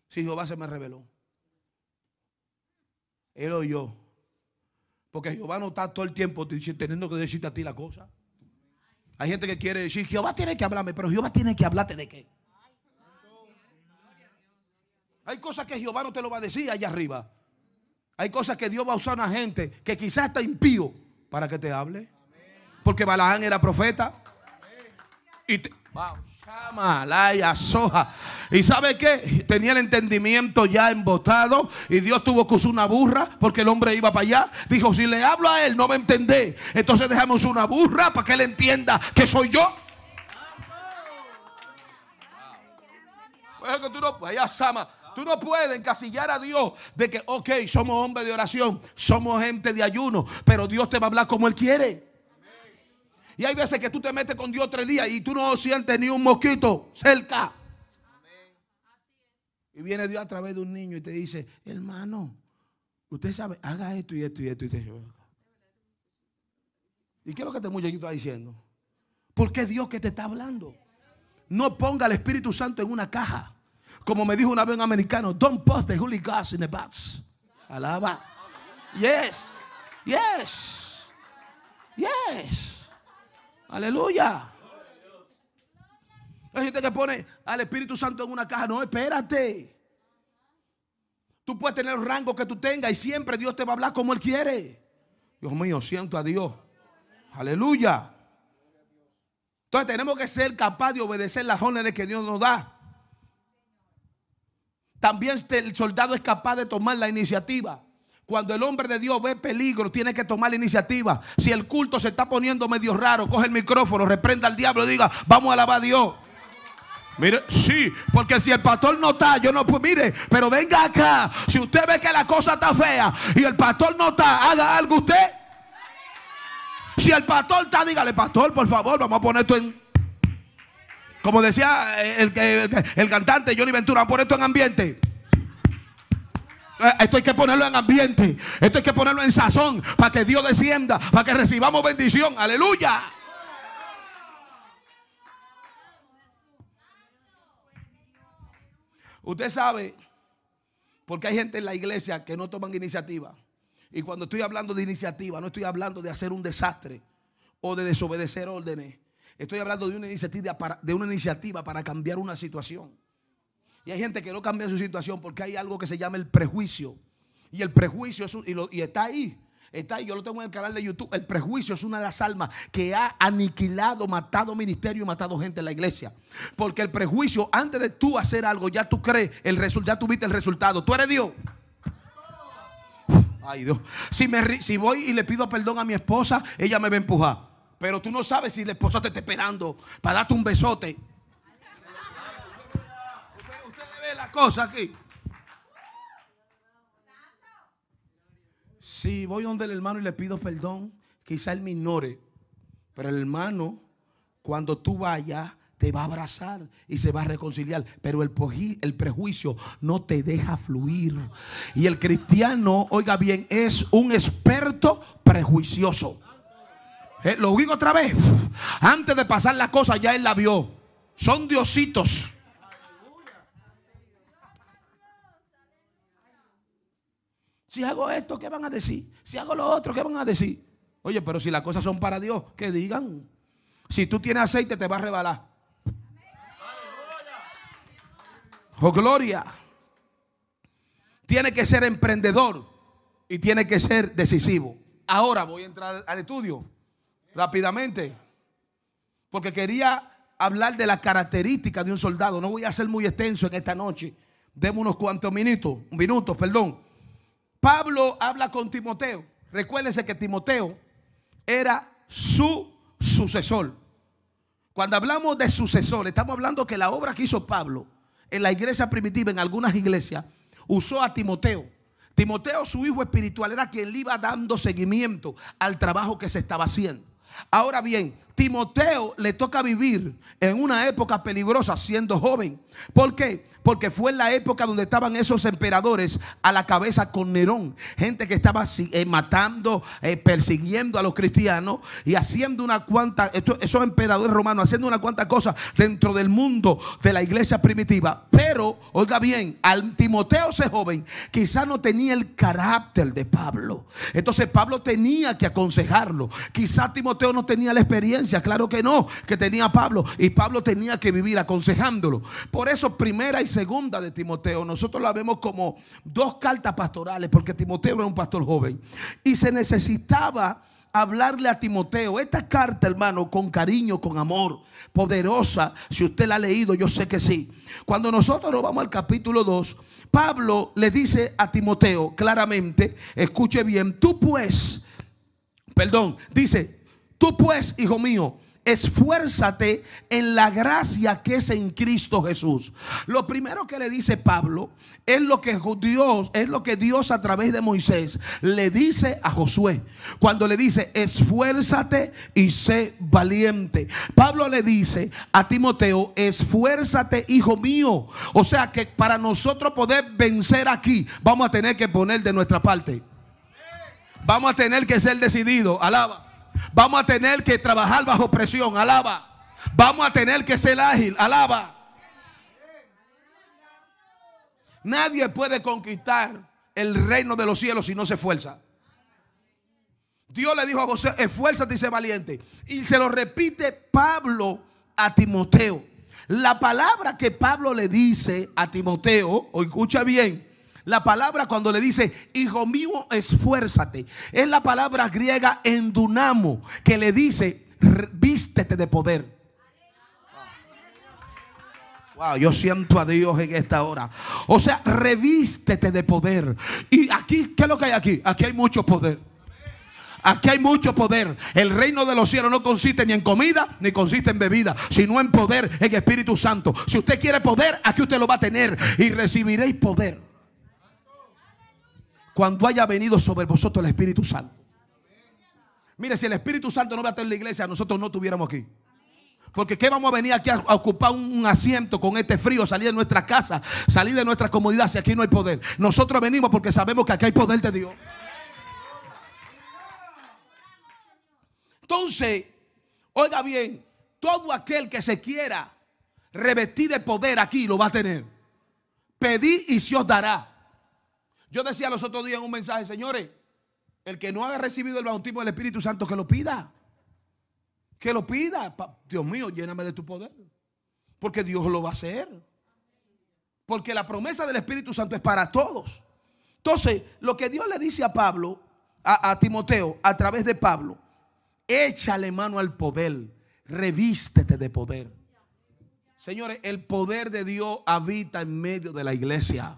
Si Jehová se me reveló. Él yo porque Jehová no está todo el tiempo teniendo que decirte a ti la cosa. Hay gente que quiere decir, Jehová tiene que hablarme, pero Jehová tiene que hablarte de qué. Hay cosas que Jehová no te lo va a decir allá arriba. Hay cosas que Dios va a usar a una gente que quizás está impío para que te hable. Porque Balaán era profeta. Y Soja. ¿Y sabe que Tenía el entendimiento ya embotado y Dios tuvo que usar una burra porque el hombre iba para allá. Dijo, si le hablo a él no me entendé Entonces dejamos una burra para que él entienda que soy yo. tú no, pues sama. Tú no puedes encasillar a Dios de que, ok, somos hombres de oración, somos gente de ayuno, pero Dios te va a hablar como Él quiere. Y hay veces que tú te metes con Dios tres días y tú no sientes ni un mosquito cerca. Y viene Dios a través de un niño y te dice, hermano, usted sabe, haga esto y esto y esto y esto. ¿Y qué es lo que este muchachito está diciendo? Porque Dios que te está hablando. No ponga al Espíritu Santo en una caja. Como me dijo una vez un americano, don't Post the Holy Ghost in the box. Alaba. Yes. Yes. Yes. Aleluya. Hay gente que pone al Espíritu Santo en una caja. No, espérate. Tú puedes tener el rango que tú tengas y siempre Dios te va a hablar como Él quiere. Dios mío, siento a Dios. Aleluya. Entonces tenemos que ser capaces de obedecer las órdenes que Dios nos da. También el soldado es capaz de tomar la iniciativa. Cuando el hombre de Dios ve peligro, tiene que tomar la iniciativa. Si el culto se está poniendo medio raro, coge el micrófono, reprenda al diablo y diga, vamos a alabar a Dios. Mire, sí, porque si el pastor no está, yo no, puedo, mire, pero venga acá. Si usted ve que la cosa está fea y el pastor no está, haga algo usted. Si el pastor está, dígale, pastor, por favor, vamos a poner esto en. Como decía el, cantante Johnny Ventura, poner esto en ambiente. Eh, esto hay que ponerlo en ambiente, esto hay que ponerlo en sazón para que Dios descienda, para que recibamos bendición. Aleluya. Usted sabe, porque hay gente en la iglesia que no toman iniciativa. Y cuando estoy hablando de iniciativa, no estoy hablando de hacer un desastre o de desobedecer órdenes. Estoy hablando de una iniciativa para, de una iniciativa para cambiar una situación. Y hay gente que no cambia su situación porque hay algo que se llama el prejuicio. Y el prejuicio es un, y, está ahí. Está ahí, yo lo tengo en el canal de YouTube. El prejuicio es una de las almas que ha aniquilado, matado ministerio y matado gente en la iglesia. Porque el prejuicio, antes de tú hacer algo, ya tú crees, el ya tuviste el resultado. Tú eres Dios. Ay Dios. Si, me, si voy y le pido perdón a mi esposa, ella me va a empujar. Pero tú no sabes si la esposa te está esperando para darte un besote. cosas aquí. Si voy donde el hermano y le pido perdón, quizá él me ignore. Pero el hermano, cuando tú vayas, te va a abrazar y se va a reconciliar. Pero el, el, prejuicio no te deja fluir. Y el cristiano, oiga bien, es un experto prejuicioso. Eh, lo digo otra vez. Antes de pasar la cosa, ya él la vio. Son diositos. Si hago esto, ¿qué van a decir? Si hago lo otro, ¿qué van a decir? Oye, pero si las cosas son para Dios, que digan. Si tú tienes aceite, te va a rebalar. Oh, gloria. Tiene que ser emprendedor y tiene que ser decisivo. Ahora voy a entrar al estudio rápidamente. Porque quería hablar de las características de un soldado. No voy a ser muy extenso en esta noche. Demos unos cuantos minutos, minutos, perdón. Pablo habla con Timoteo. recuérdense que Timoteo era su sucesor. Cuando hablamos de sucesor, estamos hablando que la obra que hizo Pablo en la iglesia primitiva, en algunas iglesias, usó a Timoteo. Timoteo, su hijo espiritual, era quien le iba dando seguimiento al trabajo que se estaba haciendo. Ahora bien, Timoteo le toca vivir en una época peligrosa siendo joven. ¿Por qué? Porque fue en la época donde estaban esos emperadores a la cabeza con Nerón. Gente que estaba eh, matando, eh, persiguiendo a los cristianos y haciendo una cuanta, esos emperadores romanos, haciendo una cuanta cosa dentro del mundo de la iglesia primitiva. Pero, oiga bien, al Timoteo ese joven quizás no tenía el carácter de Pablo. Entonces Pablo tenía que aconsejarlo. Quizás Timoteo no tenía la experiencia, claro que no, que tenía Pablo. Y Pablo tenía que vivir aconsejándolo. Por eso primera y segunda de Timoteo, nosotros la vemos como dos cartas pastorales, porque Timoteo era un pastor joven. Y se necesitaba hablarle a Timoteo. Esta carta, hermano, con cariño, con amor, poderosa. Si usted la ha leído, yo sé que sí. Cuando nosotros nos vamos al capítulo 2, Pablo le dice a Timoteo claramente, escuche bien, tú pues, perdón, dice, tú pues, hijo mío, esfuérzate en la gracia que es en Cristo Jesús. Lo primero que le dice Pablo es lo que Dios, es lo que Dios a través de Moisés le dice a Josué. Cuando le dice, esfuérzate y sé valiente. Pablo le dice a Timoteo, esfuérzate, hijo mío. O sea que para nosotros poder vencer aquí, vamos a tener que poner de nuestra parte. Vamos a tener que ser decididos Alaba. Vamos a tener que trabajar bajo presión. Alaba. Vamos a tener que ser ágil. Alaba. Nadie puede conquistar el reino de los cielos si no se esfuerza. Dios le dijo a José, esfuérzate y sé valiente. Y se lo repite Pablo a Timoteo. La palabra que Pablo le dice a Timoteo, o escucha bien, la palabra cuando le dice, hijo mío, esfuérzate, es la palabra griega endunamo, que le dice, vístete de poder. Wow, yo siento a Dios en esta hora. O sea, revístete de poder. Y aquí, ¿qué es lo que hay aquí? Aquí hay mucho poder. Aquí hay mucho poder. El reino de los cielos no consiste ni en comida, ni consiste en bebida, sino en poder, en Espíritu Santo. Si usted quiere poder, aquí usted lo va a tener y recibiréis poder cuando haya venido sobre vosotros el Espíritu Santo. Mire, si el Espíritu Santo no va a tener la iglesia, nosotros no tuviéramos aquí. Porque ¿qué vamos a venir aquí a, ocupar un, asiento con este frío? Salir de nuestra casa, salir de nuestra comunidad. si aquí no hay poder. Nosotros venimos porque sabemos que aquí hay poder de Dios. Entonces, oiga bien, todo aquel que se quiera revestir de poder aquí lo va a tener. Pedí y se os dará. Yo decía los otros días en un mensaje, señores, el que no haya recibido el bautismo del Espíritu Santo, que lo pida. Que lo pida. Dios mío, lléname de tu poder. Porque Dios lo va a hacer. Porque la promesa del Espíritu Santo es para todos. Entonces, lo que Dios le dice a Pablo, a, a Timoteo, a través de Pablo, échale mano al poder, revístete de poder. Señores, el poder de Dios habita en medio de la iglesia.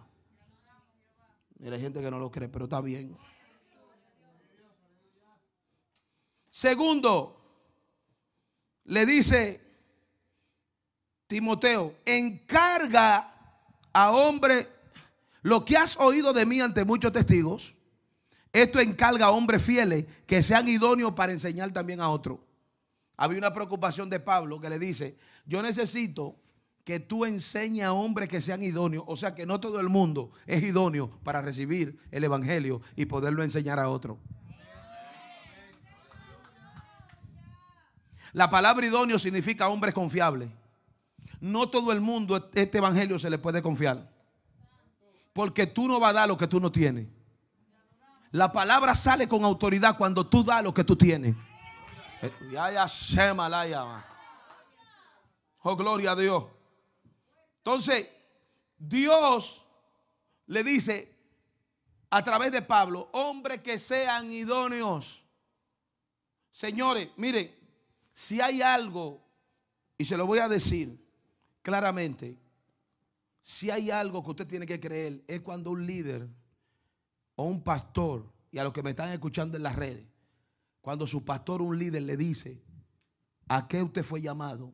Y hay gente que no lo cree, pero está bien. Segundo, le dice Timoteo, encarga a hombre lo que has oído de mí ante muchos testigos. Esto encarga a hombres fieles que sean idóneos para enseñar también a otro. Había una preocupación de Pablo que le dice, yo necesito que tú enseñes a hombres que sean idóneos. O sea que no todo el mundo es idóneo para recibir el Evangelio y poderlo enseñar a otro. La palabra idóneo significa hombre confiable. No todo el mundo e-, este evangelio se le puede confiar. Porque tú no vas a dar lo que tú no tienes. La palabra sale con autoridad cuando tú das lo que tú tienes. Eh, oh, gloria a Dios. Entonces, Dios le dice a través de Pablo, hombres que sean idóneos. Señores, miren, si hay algo, y se lo voy a decir claramente, si hay algo que usted tiene que creer es cuando un líder o un pastor, y a los que me están escuchando en las redes, cuando su pastor o un líder le dice a qué usted fue llamado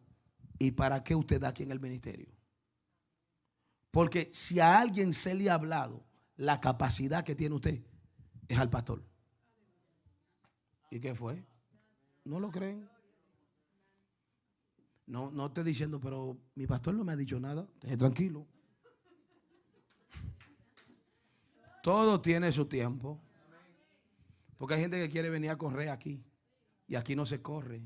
y para qué usted da aquí en el ministerio. Porque si a alguien se le ha hablado la capacidad que tiene usted, es al pastor. ¿Y qué fue? ¿No lo creen? No, no estoy diciendo, pero mi pastor no me ha dicho nada. Deje tranquilo. Todo tiene su tiempo. Porque hay gente que quiere venir a correr aquí. Y aquí no se corre.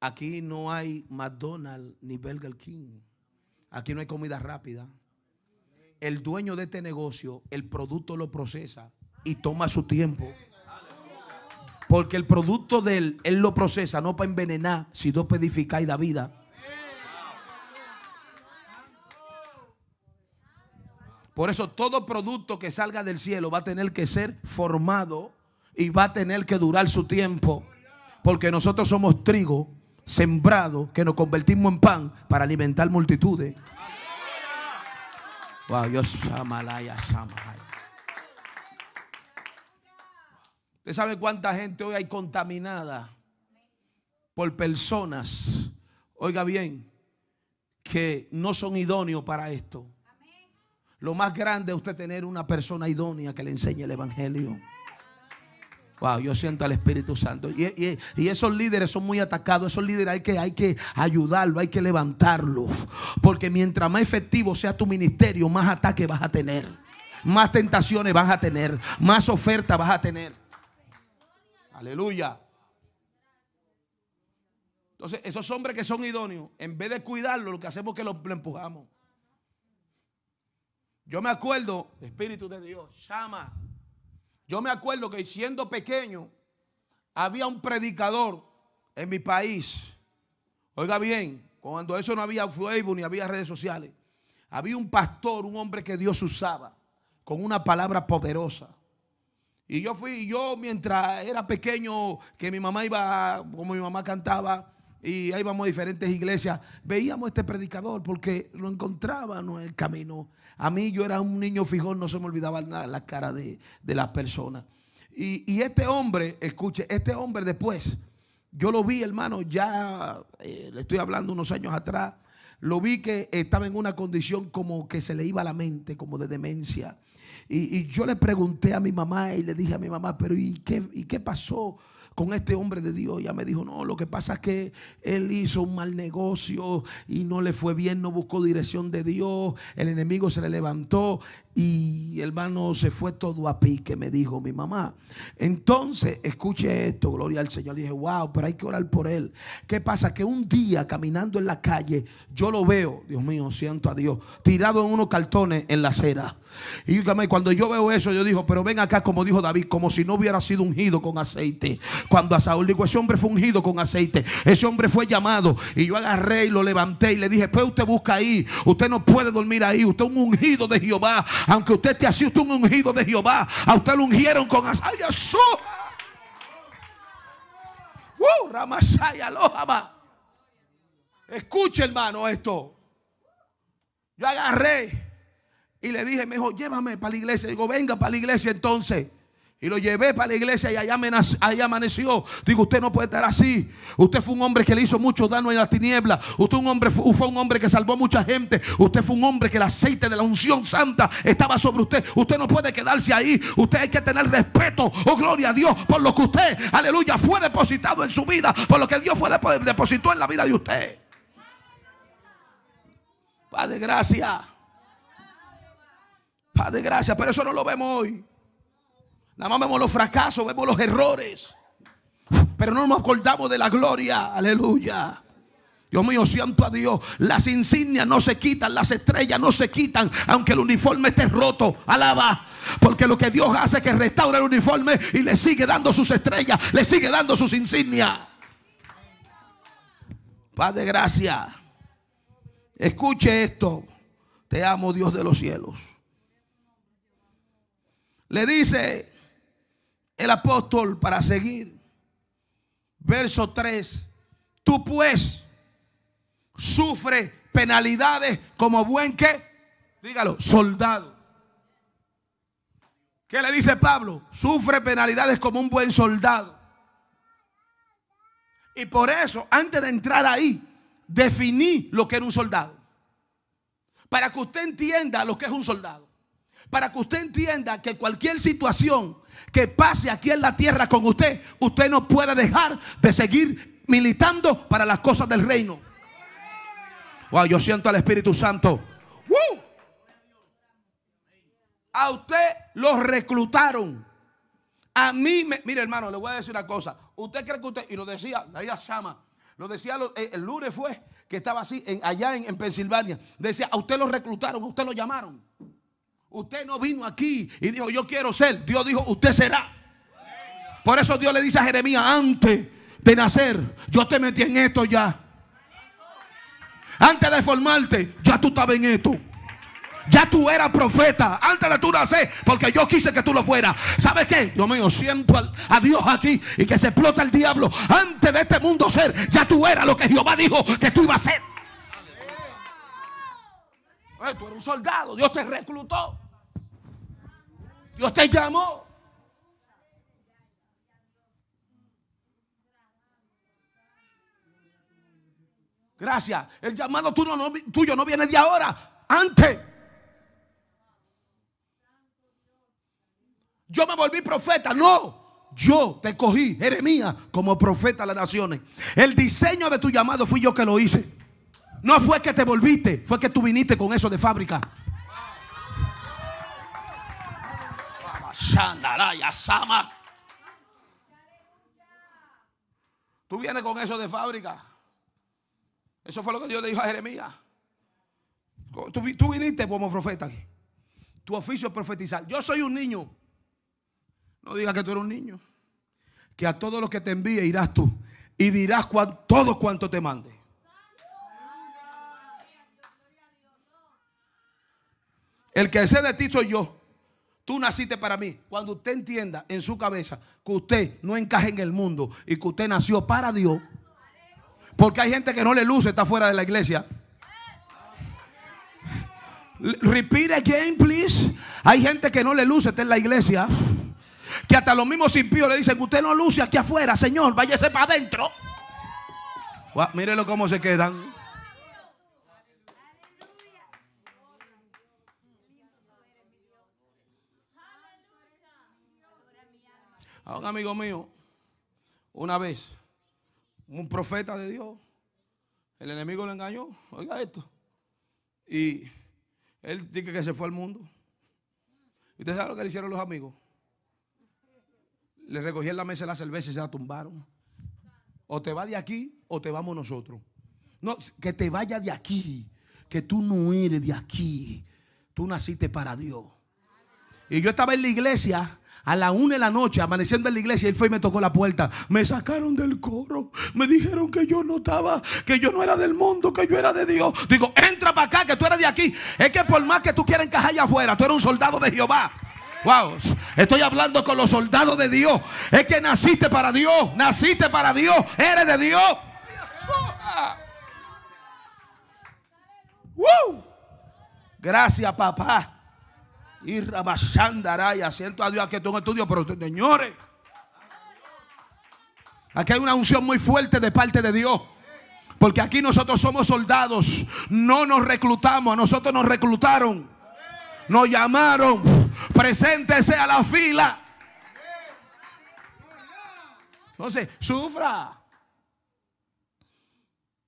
Aquí no hay McDonald's ni Burger King. Aquí no hay comida rápida. El dueño de este negocio, el producto lo procesa y toma su tiempo. Porque el producto de él, él lo procesa no para envenenar, sino para edificar y dar vida. Por eso todo producto que salga del cielo va a tener que ser formado y va a tener que durar su tiempo. Porque nosotros somos trigo sembrado que nos convertimos en pan para alimentar multitudes. Usted sabe cuánta gente hoy hay contaminada por personas, oiga bien, que no son idóneos para esto. Lo más grande es usted tener una persona idónea que le enseñe el Evangelio. Wow, yo siento al Espíritu Santo. Y, esos líderes son muy atacados. Esos líderes hay que, hay que ayudarlo, hay que levantarlos Porque mientras más efectivo sea tu ministerio, más ataque vas a tener. Más tentaciones vas a tener. Más ofertas vas a tener. Aleluya. Entonces, esos hombres que son idóneos, en vez de cuidarlos lo que hacemos es que lo empujamos. Yo me acuerdo, Espíritu de Dios, llama. Yo me acuerdo que siendo pequeño, había un predicador en mi país. Oiga bien, cuando eso no había Facebook ni había redes sociales. Había un pastor, un hombre que Dios usaba con una palabra poderosa. Y yo fui, yo mientras era pequeño, que mi mamá iba, como mi mamá cantaba, y ahí vamos a diferentes iglesias, veíamos este predicador porque lo encontrábamos en el camino. A mí yo era un niño fijón, no se me olvidaba nada la cara de, de las personas. Y, este hombre, escuche, este hombre después, yo lo vi, hermano, ya eh, le estoy hablando unos años atrás, lo vi que estaba en una condición como que se le iba la mente, como de demencia. Y, yo le pregunté a mi mamá y le dije a mi mamá, pero ¿y qué, y qué pasó? con este hombre de Dios. Ya me dijo, no, lo que pasa es que él hizo un mal negocio y no le fue bien, no buscó dirección de Dios, el enemigo se le levantó y el hermano se fue todo a pique, me dijo mi mamá. Entonces, escuche esto, gloria al Señor. Le dije, wow, pero hay que orar por él. ¿Qué pasa? Que un día caminando en la calle, yo lo veo, Dios mío, siento a Dios, tirado en unos cartones en la acera. Y cuando yo veo eso, yo digo, pero ven acá, como dijo David, como si no hubiera sido ungido con aceite. Cuando a Saúl digo, ese hombre fue ungido con aceite, ese hombre fue llamado. Y yo agarré y lo levanté y le dije, pues usted busca ahí, usted no puede dormir ahí, usted es un ungido de Jehová. Aunque usted te así, usted un ungido de Jehová. A usted lo ungieron con aceite. ¡Uh! Ramasaya, Lójama. Escuche, hermano, esto. Yo agarré y le dije, mejor llévame para la iglesia. Digo, venga para la iglesia entonces. Y lo llevé para la iglesia y allá, amaneció. Digo, usted no puede estar así. Usted fue un hombre que le hizo mucho daño en las tinieblas. Usted un hombre, fue un hombre que salvó mucha gente. Usted fue un hombre que el aceite de la unción santa estaba sobre usted. Usted no puede quedarse ahí. Usted hay que tener respeto. o oh, gloria a Dios. Por lo que usted, aleluya, fue depositado en su vida. Por lo que Dios fue depositó en la vida de usted. Padre, gracias. Padre, gracias. Pero eso no lo vemos hoy. Nada más vemos los fracasos, vemos los errores. Pero no nos acordamos de la gloria. Aleluya. Dios mío, siento a Dios. Las insignias no se quitan, las estrellas no se quitan, aunque el uniforme esté roto. Alaba. Porque lo que Dios hace es que restaura el uniforme y le sigue dando sus estrellas, le sigue dando sus insignias. Padre, gracias. Escuche esto. Te amo, Dios de los cielos. Le dice, el apóstol para seguir. Verso 3. Tú pues sufre penalidades como buen que, dígalo, soldado. ¿Qué le dice Pablo? Sufre penalidades como un buen soldado. Y por eso, antes de entrar ahí, definí lo que era un soldado. Para que usted entienda lo que es un soldado. Para que usted entienda que cualquier situación que pase aquí en la tierra con usted, usted no puede dejar de seguir militando para las cosas del reino. Wow, yo siento al Espíritu Santo. A usted los reclutaron. A mí, me, mire hermano, le voy a decir una cosa. Usted cree que usted, y lo decía, ella llama, lo decía eh, el lunes fue que estaba así en, allá en, en Pensilvania. Decía, a usted lo reclutaron, a usted lo llamaron. Usted no vino aquí y dijo, yo quiero ser. Dios dijo, usted será. Por eso Dios le dice a Jeremías, antes de nacer, yo te metí en esto ya. Antes de formarte, ya tú estabas en esto. Ya tú eras profeta antes de tu nacer, porque yo quise que tú lo fueras. ¿Sabes qué? yo me siento a Dios aquí y que se explota el diablo. Antes de este mundo ser, ya tú eras lo que Jehová dijo que tú ibas a ser. Eh, tú eres un soldado, Dios te reclutó. Dios te llamó. Gracias. El llamado tuyo no, tuyo no viene de ahora, antes. Yo me volví profeta, no. Yo te cogí, Jeremías, como profeta de las naciones. El diseño de tu llamado fui yo que lo hice. No fue que te volviste, fue que tú viniste con eso de fábrica. Tú vienes con eso de fábrica. Eso fue lo que Dios le dijo a Jeremías. Tú, viniste como profeta Tu oficio es profetizar. Yo soy un niño. No digas que tú eres un niño. Que a todos los que te envíe irás tú. Y dirás todo cuanto te mande. El que sé de ti soy yo. Tú naciste para mí. Cuando usted entienda en su cabeza que usted no encaja en el mundo y que usted nació para Dios, porque hay gente que no le luce, está fuera de la iglesia. Repeat again, please. Hay gente que no le luce, está en la iglesia. Que hasta los mismos impíos le dicen: Usted no luce aquí afuera, Señor, váyase para adentro. Mírelo mírenlo cómo se quedan. A un amigo mío, una vez, un profeta de Dios, el enemigo lo engañó, oiga esto, y él dice que se fue al mundo. ¿Y usted sabe lo que le hicieron los amigos? Le recogieron la mesa de la cerveza y se la tumbaron. O te vas de aquí o te vamos nosotros. No, que te vaya de aquí, que tú no eres de aquí. Tú naciste para Dios. Y yo estaba en la iglesia a la una de la noche, amaneciendo en la iglesia, él fue y me tocó la puerta. Me sacaron del coro. Me dijeron que yo no estaba, que yo no era del mundo, que yo era de Dios. Digo, entra para acá, que tú eres de aquí. Es que por más que tú quieras encajar allá afuera, tú eres un soldado de Jehová. Wow, estoy hablando con los soldados de Dios. Es que naciste para Dios, naciste para Dios, eres de Dios. Gracias, papá. Y y a Dios que tú un estudio, pero señores, aquí hay una unción muy fuerte de parte de Dios. Porque aquí nosotros somos soldados, no nos reclutamos, a nosotros nos reclutaron, nos llamaron, preséntese a la fila. Entonces, sufra.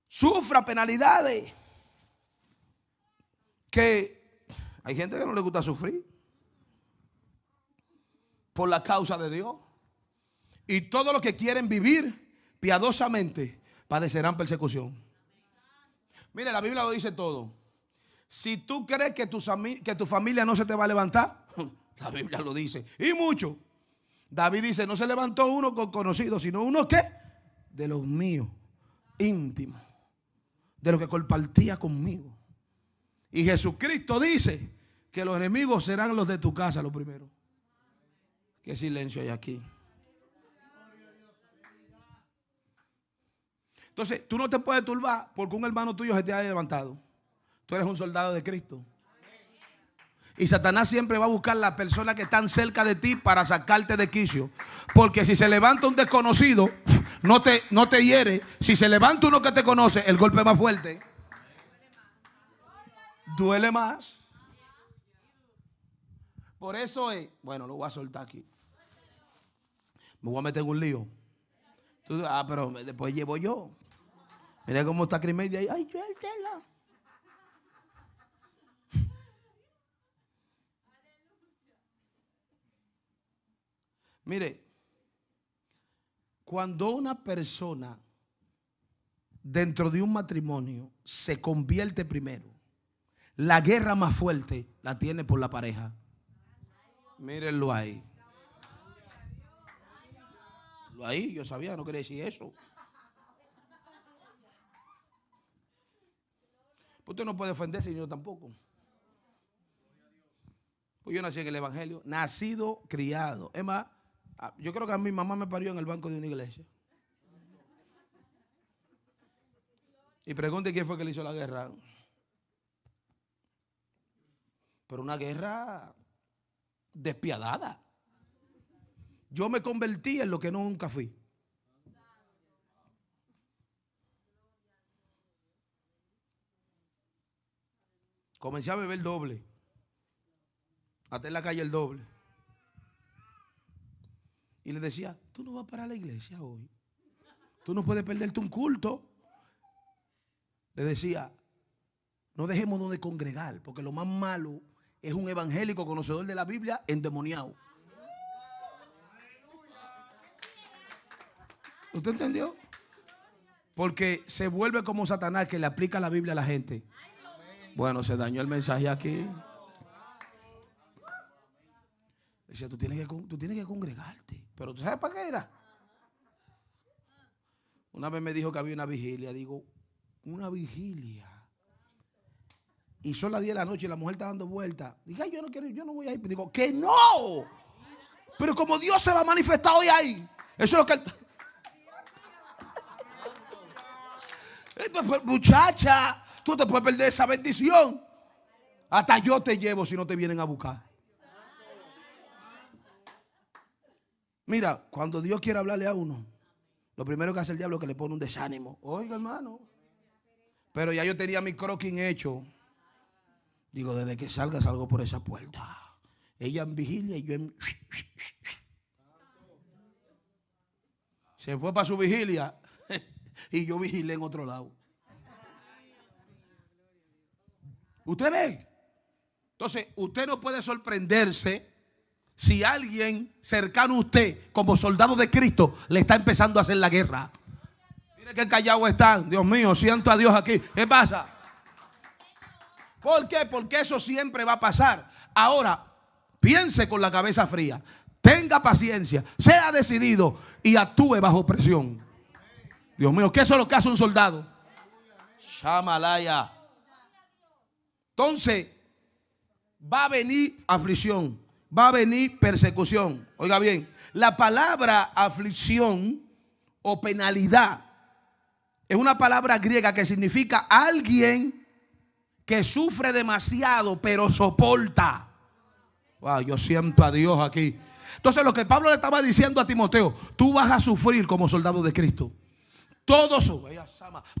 Sufra penalidades. Que hay gente que no le gusta sufrir por la causa de Dios. Y todos los que quieren vivir piadosamente padecerán persecución. Mire, la Biblia lo dice todo. Si tú crees que tu, familia no se te va a levantar, la Biblia lo dice. Y mucho. David dice, no se levantó uno conocido, sino uno que de los míos, íntimo, de lo que compartía conmigo. Y Jesucristo dice que los enemigos serán los de tu casa, lo primero. Qué silencio hay aquí. Entonces, tú no te puedes turbar porque un hermano tuyo se te ha levantado. Tú eres un soldado de Cristo. Y Satanás siempre va a buscar las personas que están cerca de ti para sacarte de quicio. Porque si se levanta un desconocido, no te, no te hiere. Si se levanta uno que te conoce, el golpe es más fuerte duele más. Por eso es, bueno, lo voy a soltar aquí. Me voy a meter en un lío. ah, pero después llevo yo. Mira cómo está Crimea ahí. Ay, suéltela. Ah. Mire, cuando una persona dentro de un matrimonio se convierte primero, la guerra más fuerte la tiene por la pareja. Mírenlo ahí. Lo ahí, yo sabía, no quería decir eso. Pues usted no puede ofenderse, yo tampoco. Pues yo nací en el Evangelio, nacido, criado. Es más, yo creo que a mi mamá me parió en el banco de una iglesia. Y pregunte quién fue que le hizo la guerra pero una guerra despiadada. Yo me convertí en lo que nunca fui. Comencé a beber el doble. Hasta en la calle el doble. Y le decía, tú no vas para la iglesia hoy. Tú no puedes perderte un culto. Le decía, no dejemos de congregar, porque lo más malo es un evangélico conocedor de la Biblia endemoniado. ¿Usted entendió? Porque se vuelve como Satanás que le aplica la Biblia a la gente. Bueno, se dañó el mensaje aquí. Dice, tú tienes que, tú tienes que congregarte. Pero tú sabes para qué era. Una vez me dijo que había una vigilia. Digo, una vigilia y son las 10 de la noche y la mujer está dando vuelta. Diga, yo no quiero, yo no voy a ir. Digo, que no. Pero como Dios se va a manifestar hoy ahí. Eso es lo que. muchacha, tú te puedes perder esa bendición. Hasta yo te llevo si no te vienen a buscar. Mira, cuando Dios quiere hablarle a uno, lo primero que hace el diablo es que le pone un desánimo. Oiga, hermano. Pero ya yo tenía mi croquis hecho. Digo, desde que salga, salgo por esa puerta. Ella en vigilia y yo en... Se fue para su vigilia y yo vigilé en otro lado. ¿Usted ve? Entonces, usted no puede sorprenderse si alguien cercano a usted, como soldado de Cristo, le está empezando a hacer la guerra. Mire qué callado están. Dios mío, siento a Dios aquí. ¿Qué pasa? ¿Por qué? Porque eso siempre va a pasar. Ahora, piense con la cabeza fría, tenga paciencia, sea decidido y actúe bajo presión. Dios mío, ¿qué eso es lo que hace un soldado? Shamalaya. Entonces, va a venir aflicción, va a venir persecución. Oiga bien, la palabra aflicción o penalidad es una palabra griega que significa alguien que sufre demasiado, pero soporta. Wow, yo siento a Dios aquí. Entonces lo que Pablo le estaba diciendo a Timoteo, tú vas a sufrir como soldado de Cristo. Todo,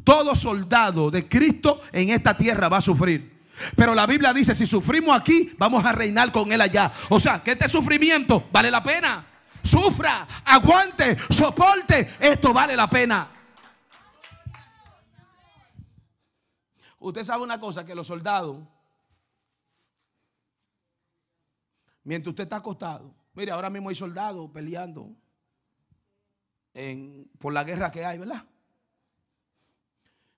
todo soldado de Cristo en esta tierra va a sufrir. Pero la Biblia dice, si sufrimos aquí, vamos a reinar con Él allá. O sea, que este sufrimiento vale la pena. Sufra, aguante, soporte. Esto vale la pena. Usted sabe una cosa, que los soldados, mientras usted está acostado, mire, ahora mismo hay soldados peleando por la guerra que hay, ¿verdad?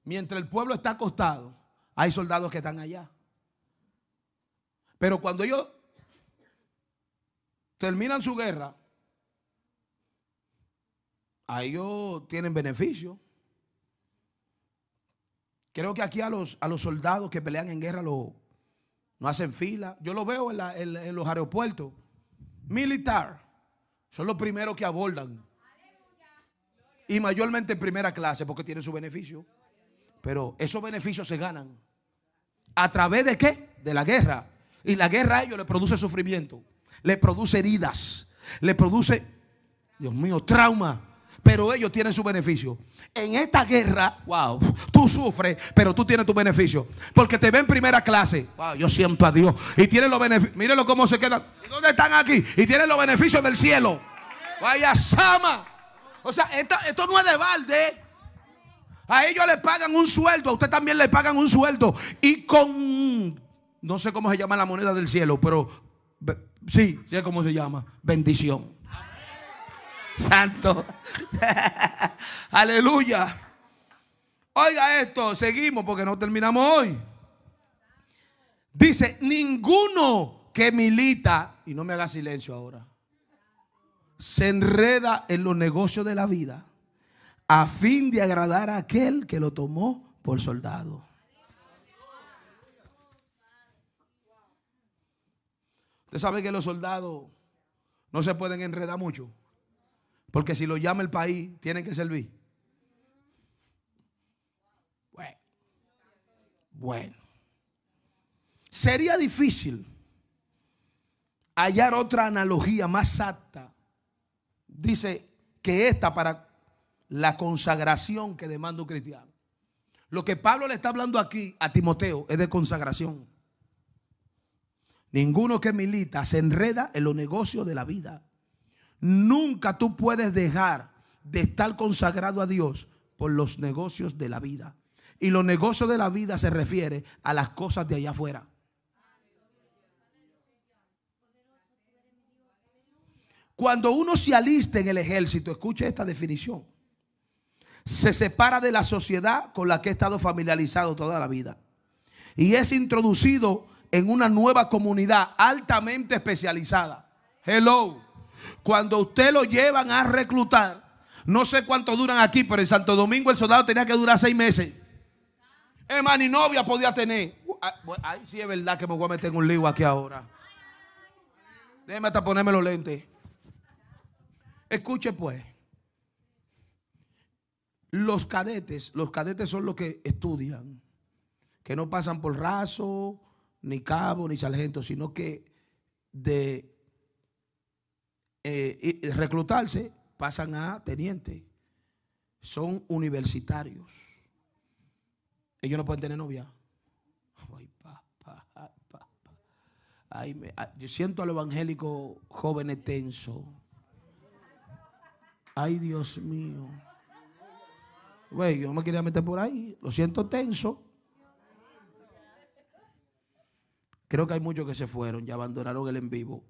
Mientras el pueblo está acostado, hay soldados que están allá. Pero cuando ellos terminan su guerra, a ellos tienen beneficio. Creo que aquí a los, a los soldados que pelean en guerra lo, no hacen fila. Yo lo veo en, los aeropuertos. Militar. Son los primeros que abordan. Y mayormente en primera clase porque tienen su beneficio. Pero esos beneficios se ganan. ¿A través de qué? De la guerra. Y la guerra a ellos le produce sufrimiento. Le produce heridas. Le produce, Dios mío, trauma pero ellos tienen su beneficio. En esta guerra, wow, tú sufres, pero tú tienes tu beneficio. Porque te ven primera clase. Wow, yo siento a Dios. Y tienen los beneficios. Mírenlo cómo se quedan. dónde están aquí? Y tienen los beneficios del cielo. Vaya sama. O sea, esto no es de balde. A ellos le pagan un sueldo, a usted también le pagan un sueldo. Y con, no sé cómo se llama la moneda del cielo, pero sí, sé cómo se llama, bendición. Santo. Aleluya. Oiga esto, seguimos porque no terminamos hoy. Dice, ninguno que milita, y no me haga silencio ahora, se enreda en los negocios de la vida a fin de agradar a aquel que lo tomó por soldado. Usted sabe que los soldados no se pueden enredar mucho. Porque si lo llama el país, tienen que servir. Bueno. Sería difícil hallar otra analogía más exacta. Dice que esta para la consagración que demanda un cristiano. Lo que Pablo le está hablando aquí a Timoteo es de consagración. Ninguno que milita se enreda en los negocios de la vida Nunca tú puedes dejar de estar consagrado a Dios por los negocios de la vida. Y los negocios de la vida se refiere a las cosas de allá afuera. Cuando uno se alista en el ejército, escuche esta definición, se separa de la sociedad con la que ha estado familiarizado toda la vida. Y es introducido en una nueva comunidad altamente especializada. Hello. Cuando usted lo llevan a reclutar, no sé cuánto duran aquí, pero en Santo Domingo el soldado tenía que durar seis meses. Hermano, ni novia podía tener. Uh, ah, ay, sí es verdad que me voy a meter en un lío aquí ahora. Déjeme hasta ponerme los lentes. Escuche pues. Los cadetes, los cadetes son los que estudian, que no pasan por raso, ni cabo, ni sargento, sino que de eh, y reclutarse, pasan a teniente. Son universitarios. Ellos no pueden tener novia. Ay, ah, yo siento al evangélico joven tenso Ay, Dios mío. Güey, yo no me quería meter por ahí. Lo siento tenso. Creo que hay muchos que se fueron, ya abandonaron el en vivo.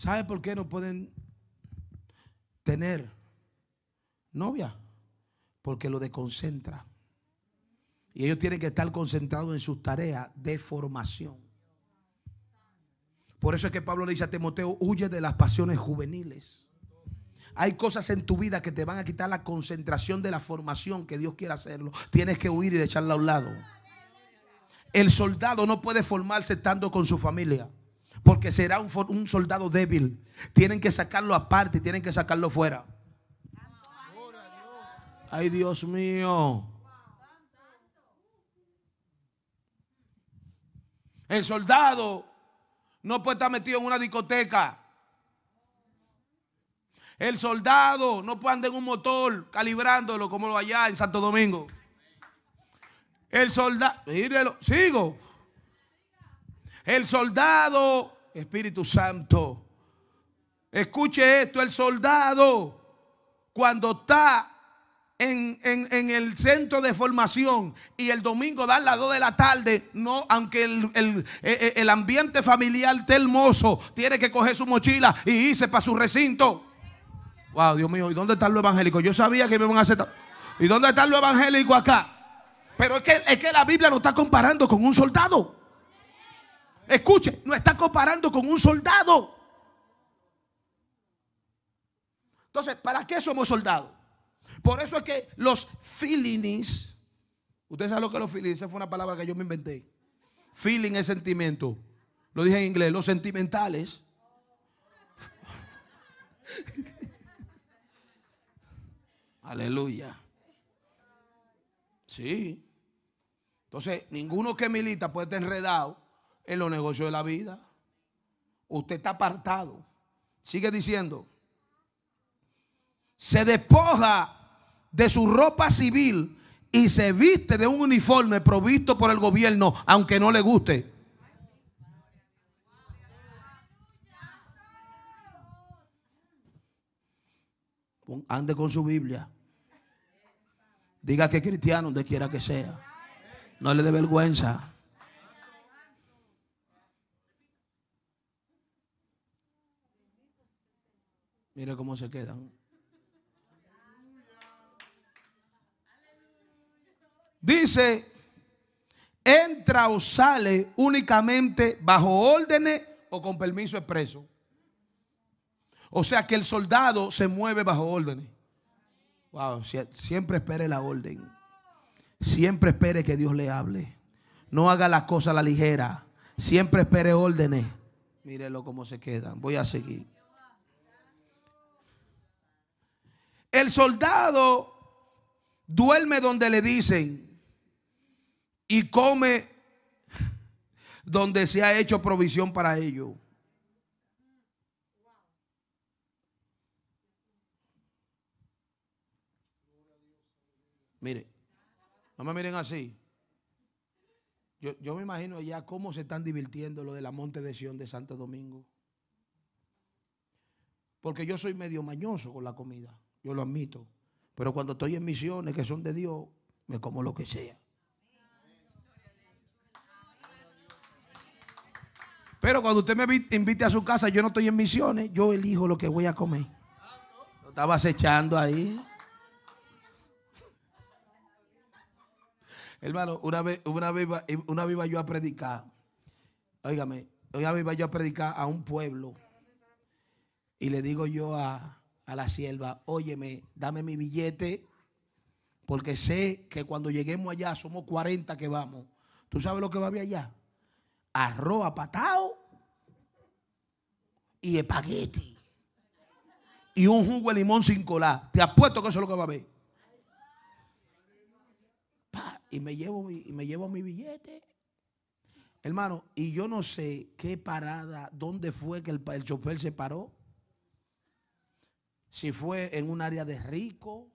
¿Sabe por qué no pueden tener novia? Porque lo desconcentra. Y ellos tienen que estar concentrados en sus tareas de formación. Por eso es que Pablo le dice a Timoteo, huye de las pasiones juveniles. Hay cosas en tu vida que te van a quitar la concentración de la formación que Dios quiere hacerlo. Tienes que huir y echarla a un lado. El soldado no puede formarse estando con su familia porque será un, soldado débil. Tienen que sacarlo aparte, tienen que sacarlo fuera. Ay, Dios mío. El soldado no puede estar metido en una discoteca. El soldado no puede andar en un motor calibrándolo como lo allá en Santo Domingo. El soldado, mírelo, sigo. El soldado, Espíritu Santo, escuche esto, el soldado cuando está en, el centro de formación y el domingo dan las 2 de la tarde, no, aunque eh, eh, el, ambiente familiar esté hermoso, tiene que coger su mochila y irse para su recinto. Wow, Dios mío, ¿y dónde están los evangélicos? Yo sabía que me iban a aceptar. ¿Y dónde están los evangélicos acá? Pero es que, es que la Biblia lo está comparando con un soldado. Escuche, no está comparando con un soldado. Entonces, ¿para qué somos soldados? Por eso es que los feelings, ustedes saben lo que los feelings, esa fue una palabra que yo me inventé. Feeling es sentimiento. Lo dije en inglés, los sentimentales. Aleluya. Sí. Entonces, ninguno que milita puede estar enredado en los negocios de la vida. Usted está apartado. Sigue diciendo. Se despoja de su ropa civil y se viste de un uniforme provisto por el gobierno, aunque no le guste. Ande con su Biblia. Diga que cristiano, donde quiera que sea. No le dé vergüenza. Mire cómo se quedan. Dice, entra o sale únicamente bajo órdenes o con permiso expreso. O sea que el soldado se mueve bajo órdenes. Wow, siempre espere la orden. Siempre espere que Dios le hable. No haga las cosas a la ligera. Siempre espere órdenes. Mírelo cómo se quedan. Voy a seguir. El soldado duerme donde le dicen y come donde se ha hecho provisión para ello. Mire, no me miren así. Yo, me imagino allá cómo se están divirtiendo lo de la Monte de Sion de Santo Domingo. Porque yo soy medio mañoso con la comida yo lo admito. Pero cuando estoy en misiones que son de Dios, me como lo que sea. Pero cuando usted me invite a su casa, yo no estoy en misiones, yo elijo lo que voy a comer. Lo estaba acechando ahí. Hermano, una vez, una vez, una vez iba yo a predicar. Óigame, una vez iba yo a predicar a un pueblo. Y le digo yo a, a la sierva, óyeme, dame mi billete, porque sé que cuando lleguemos allá, somos 40 que vamos. ¿Tú sabes lo que va a haber allá? Arroz apatado y espagueti. Y un jugo de limón sin colar. Te apuesto que eso es lo que va a haber. y, me llevo, y me llevo mi billete. Hermano, y yo no sé qué parada, dónde fue que el, el chofer se paró si fue en un área de rico,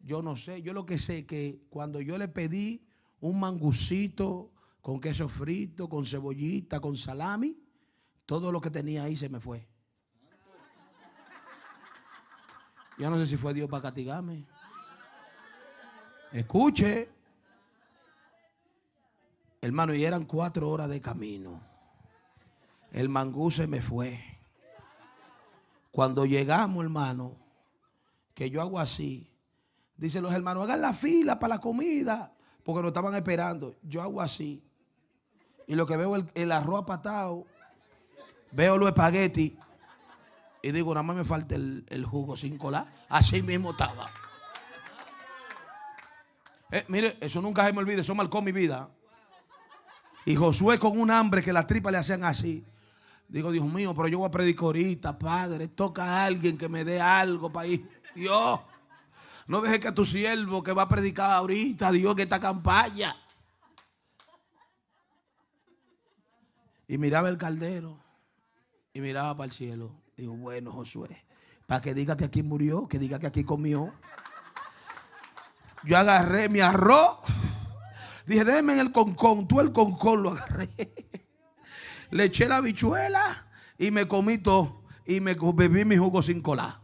yo no sé. Yo lo que sé es que cuando yo le pedí un mangucito con queso frito, con cebollita, con salami, todo lo que tenía ahí se me fue. Yo no sé si fue Dios para castigarme. Escuche. Hermano, y eran cuatro horas de camino. El mangú se me fue. Cuando llegamos, hermano, que yo hago así, dicen los hermanos, hagan la fila para la comida, porque nos estaban esperando. Yo hago así. Y lo que veo el, el arroz apatado, veo los espaguetis. Y digo, nada más me falta el, jugo sin colar. Así mismo estaba. Eh, mire, eso nunca se me olvida, eso marcó mi vida. Y Josué con un hambre que las tripas le hacían así. Digo, Dios mío, pero yo voy a predicar ahorita, Padre. Toca a alguien que me dé algo para ir. Dios, no dejes que tu siervo que va a predicar ahorita, Dios, que esta campaña. Y miraba el caldero y miraba para el cielo. Digo, bueno, Josué, para que diga que aquí murió, que diga que aquí comió. Yo agarré mi arroz. Dije, déjeme en el concón. Tú el concón lo agarré le eché la bichuela y me comí todo y me bebí mi jugo sin colar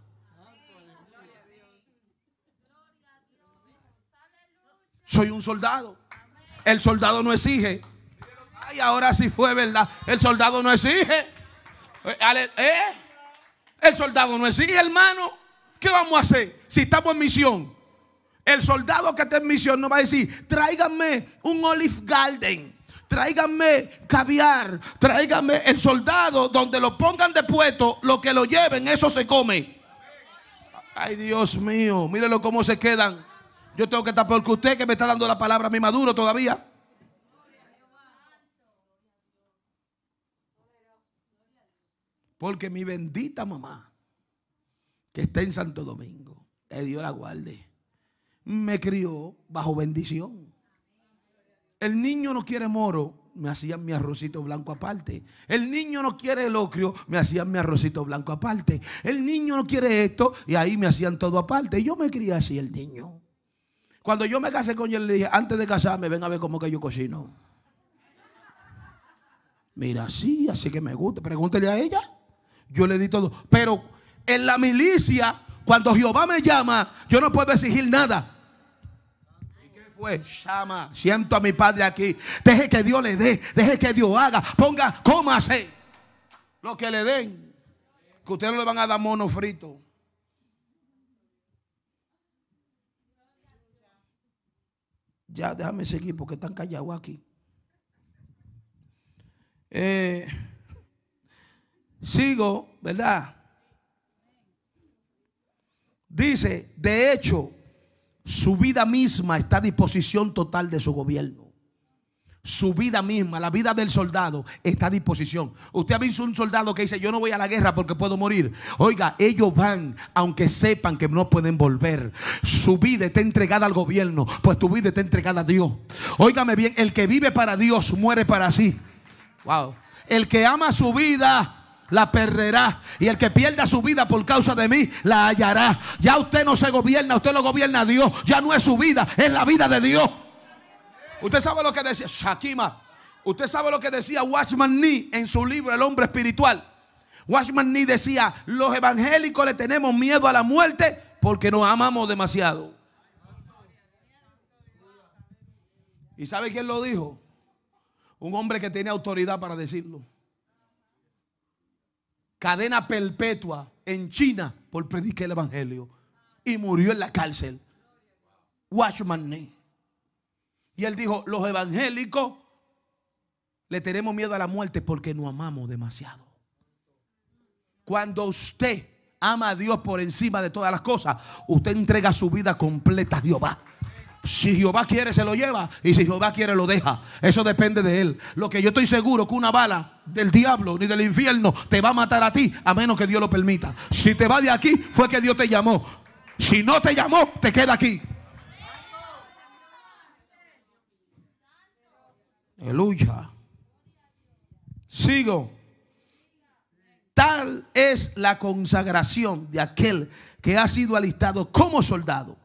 Soy un soldado. El soldado no exige. Ay, ahora sí fue verdad. El soldado no exige. Eh, ¿Eh? El soldado no exige, hermano. ¿Qué vamos a hacer si estamos en misión? El soldado que está en misión no va a decir, tráiganme un olive garden tráiganme caviar, tráiganme el soldado donde lo pongan de puesto, lo que lo lleven, eso se come. Ay, Dios mío, mírenlo cómo se quedan. Yo tengo que estar porque usted que me está dando la palabra a mi maduro todavía. Porque mi bendita mamá, que está en Santo Domingo, que Dios la guarde, me crió bajo bendición. El niño no quiere moro, me hacían mi arrocito blanco aparte. El niño no quiere locrio, me hacían mi arrocito blanco aparte. El niño no quiere esto y ahí me hacían todo aparte. Y yo me crié así el niño. Cuando yo me casé con ella, le dije, antes de casarme, ven a ver cómo que yo cocino. Mira, sí, así que me gusta. Pregúntele a ella. Yo le di todo. Pero en la milicia, cuando Jehová me llama, yo no puedo exigir nada. Pues Siento a mi padre aquí. Deje que Dios le dé. Deje que Dios haga. Ponga, cómase. Lo que le den. Que ustedes no le van a dar mono frito. Ya, déjame seguir porque están callados aquí. Eh, sigo, ¿verdad? Dice, de hecho, su vida misma está a disposición total de su gobierno. Su vida misma, la vida del soldado está a disposición. Usted ha visto un soldado que dice, yo no voy a la guerra porque puedo morir. Oiga, ellos van aunque sepan que no pueden volver. Su vida está entregada al gobierno, pues tu vida está entregada a Dios. Óigame bien, el que vive para Dios muere para sí. Wow. El que ama su vida la perderá. Y el que pierda su vida por causa de mí, la hallará. Ya usted no se gobierna, usted lo gobierna a Dios. Ya no es su vida, es la vida de Dios. Usted sabe lo que decía Shakima. Usted sabe lo que decía Watchman Nee en su libro El hombre espiritual. Watchman Nee decía, los evangélicos le tenemos miedo a la muerte porque nos amamos demasiado. ¿Y sabe quién lo dijo? Un hombre que tiene autoridad para decirlo cadena perpetua en China por predicar el Evangelio. Y murió en la cárcel. Watchman Y él dijo, los evangélicos le tenemos miedo a la muerte porque no amamos demasiado. Cuando usted ama a Dios por encima de todas las cosas, usted entrega su vida completa a Jehová. Si Jehová quiere, se lo lleva. Y si Jehová quiere, lo deja. Eso depende de él. Lo que yo estoy seguro que una bala del diablo ni del infierno te va a matar a ti, a menos que Dios lo permita. Si te va de aquí, fue que Dios te llamó. Si no te llamó, te queda aquí. Aleluya. Sigo. Tal es la consagración de aquel que ha sido alistado como soldado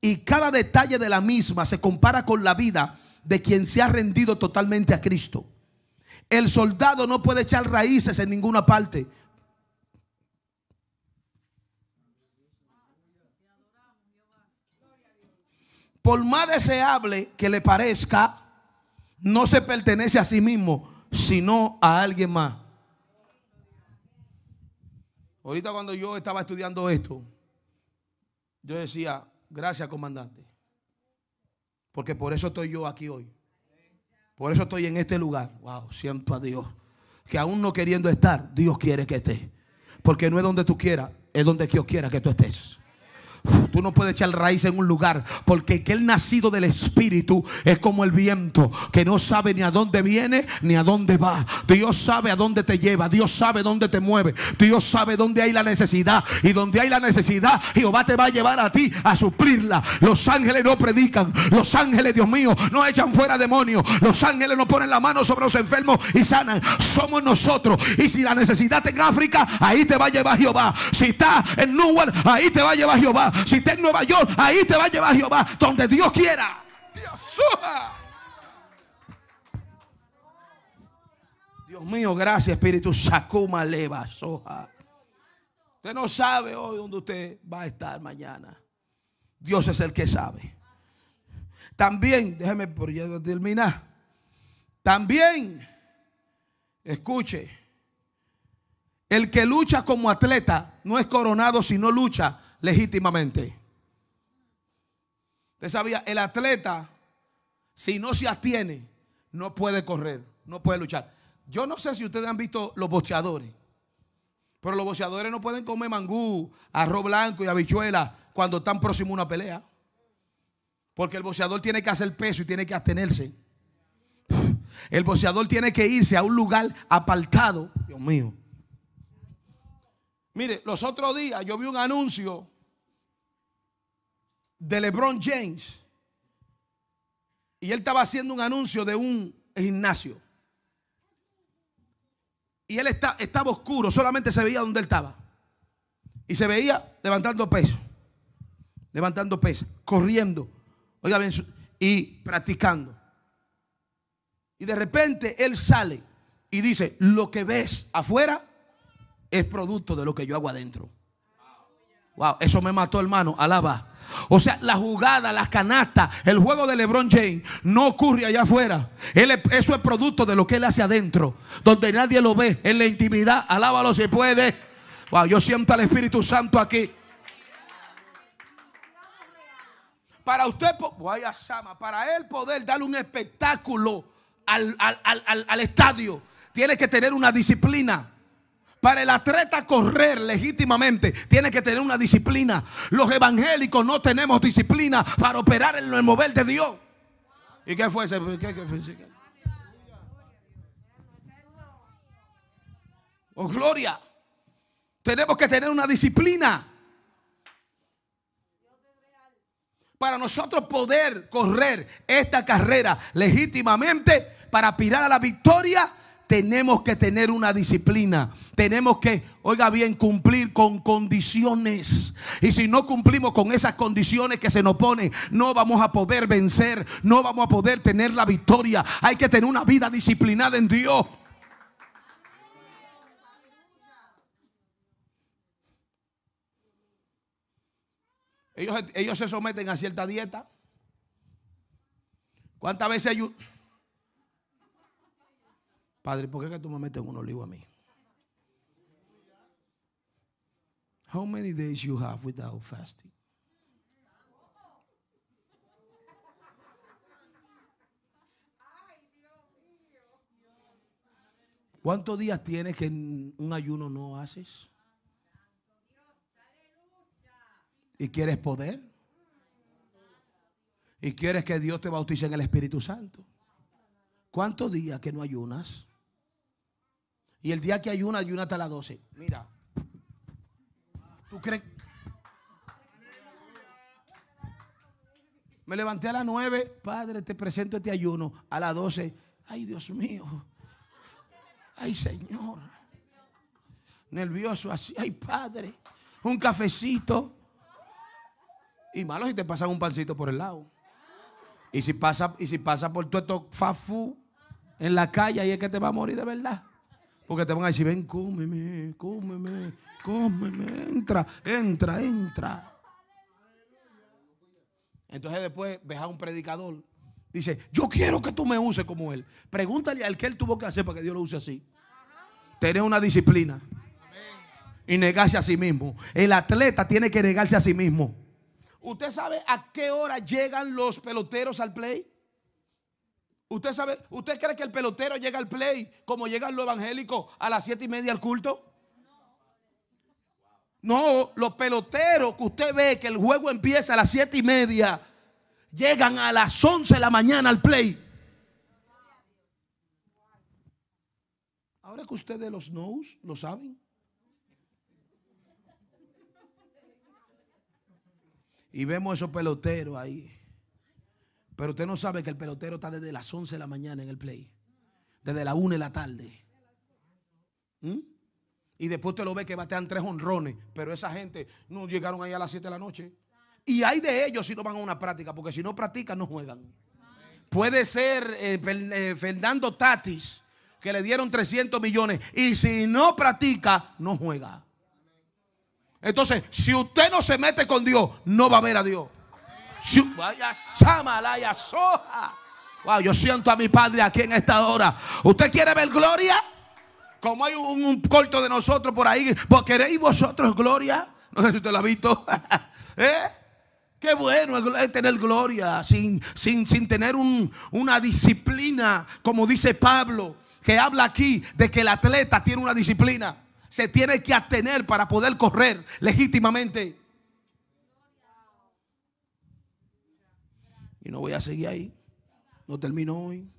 y cada detalle de la misma se compara con la vida de quien se ha rendido totalmente a Cristo. El soldado no puede echar raíces en ninguna parte. Por más deseable que le parezca, no se pertenece a sí mismo, sino a alguien más. Ahorita cuando yo estaba estudiando esto, yo decía, Gracias, comandante. Porque por eso estoy yo aquí hoy. Por eso estoy en este lugar. Wow, siento a Dios. Que aún no queriendo estar, Dios quiere que esté. Porque no es donde tú quieras, es donde Dios quiera que tú estés. Tú no puedes echar raíz en un lugar. Porque aquel nacido del Espíritu es como el viento que no sabe ni a dónde viene ni a dónde va. Dios sabe a dónde te lleva. Dios sabe dónde te mueve. Dios sabe dónde hay la necesidad. Y donde hay la necesidad, Jehová te va a llevar a ti a suplirla. Los ángeles no predican. Los ángeles, Dios mío, no echan fuera demonios. Los ángeles no ponen la mano sobre los enfermos y sanan. Somos nosotros. Y si la necesidad está en África, ahí te va a llevar Jehová. Si está en Newell, ahí te va a llevar Jehová. Si está en Nueva York, ahí te va a llevar Jehová. Donde Dios quiera. Dios Dios mío, gracias Espíritu. Sacúmaleva, leva soja. Usted no sabe hoy dónde usted va a estar mañana. Dios es el que sabe. También, déjeme por ya terminar. También, escuche, el que lucha como atleta no es coronado si no lucha legítimamente. sabía, el atleta, si no se atiene, no puede correr, no puede luchar. Yo no sé si ustedes han visto los bocheadores, pero los bocheadores no pueden comer mangú, arroz blanco y habichuela cuando están próximos a una pelea. Porque el boxeador tiene que hacer peso y tiene que abstenerse. El boxeador tiene que irse a un lugar apartado. Dios mío. Mire, los otros días yo vi un anuncio de LeBron James y él estaba haciendo un anuncio de un gimnasio. Y él está, estaba oscuro, solamente se veía donde él estaba. Y se veía levantando peso, levantando peso, corriendo, oiga y practicando. Y de repente él sale y dice, lo que ves afuera es producto de lo que yo hago adentro. Wow, eso me mató, hermano. Alaba. O sea, la jugada, las canastas, el juego de LeBron James no ocurre allá afuera. Él, eso es producto de lo que él hace adentro, donde nadie lo ve, en la intimidad. Alábalo si puede. Wow, yo siento al Espíritu Santo aquí. Para usted, para él poder darle un espectáculo al, al estadio, tiene que tener una disciplina. Para el atleta correr legítimamente tiene que tener una disciplina. Los evangélicos no tenemos disciplina para operar en el mover de Dios. ¿Y qué fue ese? Oh, gloria. Tenemos que tener una disciplina. Para nosotros poder correr esta carrera legítimamente, para aspirar a la victoria, tenemos que tener una disciplina. Tenemos que, oiga bien, cumplir con condiciones. Y si no cumplimos con esas condiciones que se nos ponen, no vamos a poder vencer, no vamos a poder tener la victoria. Hay que tener una vida disciplinada en Dios. Ellos, ellos se someten a cierta dieta. ¿Cuántas veces hay Padre, ¿por qué que tú me metes un olivo a mí? How many days you have ¿Cuántos días tienes que un ayuno no haces? ¿Y quieres poder? ¿Y quieres que Dios te bautice en el Espíritu Santo? ¿Cuántos días que no ayunas? Y el día que ayuno ayuno hasta las 12. Mira. ¿Tú crees? Me levanté a las 9. Padre, te presento este ayuno. A las 12. Ay, Dios mío. Ay, Señor. Nervioso así. Ay, Padre. Un cafecito. Y malo si te pasan un pancito por el lado. Y si pasa, y si pasa por tu esto fafu en la calle, ahí es que te va a morir de verdad. Porque te van a decir, ven, cómeme, cómeme, cómeme, entra, entra, entra. Entonces después ves a un predicador. Dice, yo quiero que tú me uses como él. Pregúntale al que él tuvo que hacer para que Dios lo use así. Tener una disciplina. Y negarse a sí mismo. El atleta tiene que negarse a sí mismo. ¿Usted sabe a qué hora llegan los peloteros al play? ¿Usted sabe? ¿Usted cree que el pelotero llega al play como llegan los evangélicos a las siete y media al culto? No, los peloteros que usted ve que el juego empieza a las siete y media, llegan a las once de la mañana al play. Ahora que ustedes los knows, lo saben. Y vemos esos peloteros ahí. Pero usted no sabe que el pelotero está desde las 11 de la mañana en el play. Desde la 1 de la tarde. ¿Mm? Y después usted lo ve que batean tres honrones. Pero esa gente no llegaron ahí a las 7 de la noche. Y hay de ellos si no van a una práctica. Porque si no practican, no juegan. Puede ser eh, eh, Fernando Tatis, que le dieron 300 millones. Y si no practica, no juega. Entonces, si usted no se mete con Dios, no va a ver a Dios. Wow, yo siento a mi padre aquí en esta hora. ¿Usted quiere ver gloria? Como hay un, corto de nosotros por ahí. ¿Queréis vosotros gloria? No sé si usted lo ha visto. ¿Eh? Qué bueno es tener gloria sin, sin, sin tener una disciplina, como dice Pablo, que habla aquí de que el atleta tiene una disciplina. Se tiene que atener para poder correr legítimamente. no voy a seguir ahí. No termino hoy.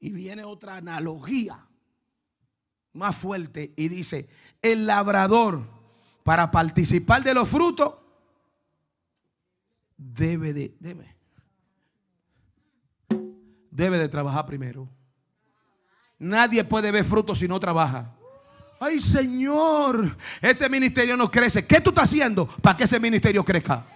Y viene otra analogía más fuerte y dice, el labrador para participar de los frutos debe de, debe, debe de trabajar primero. Nadie puede ver frutos si no trabaja. Ay Señor, este ministerio no crece. ¿Qué tú estás haciendo para que ese ministerio crezca?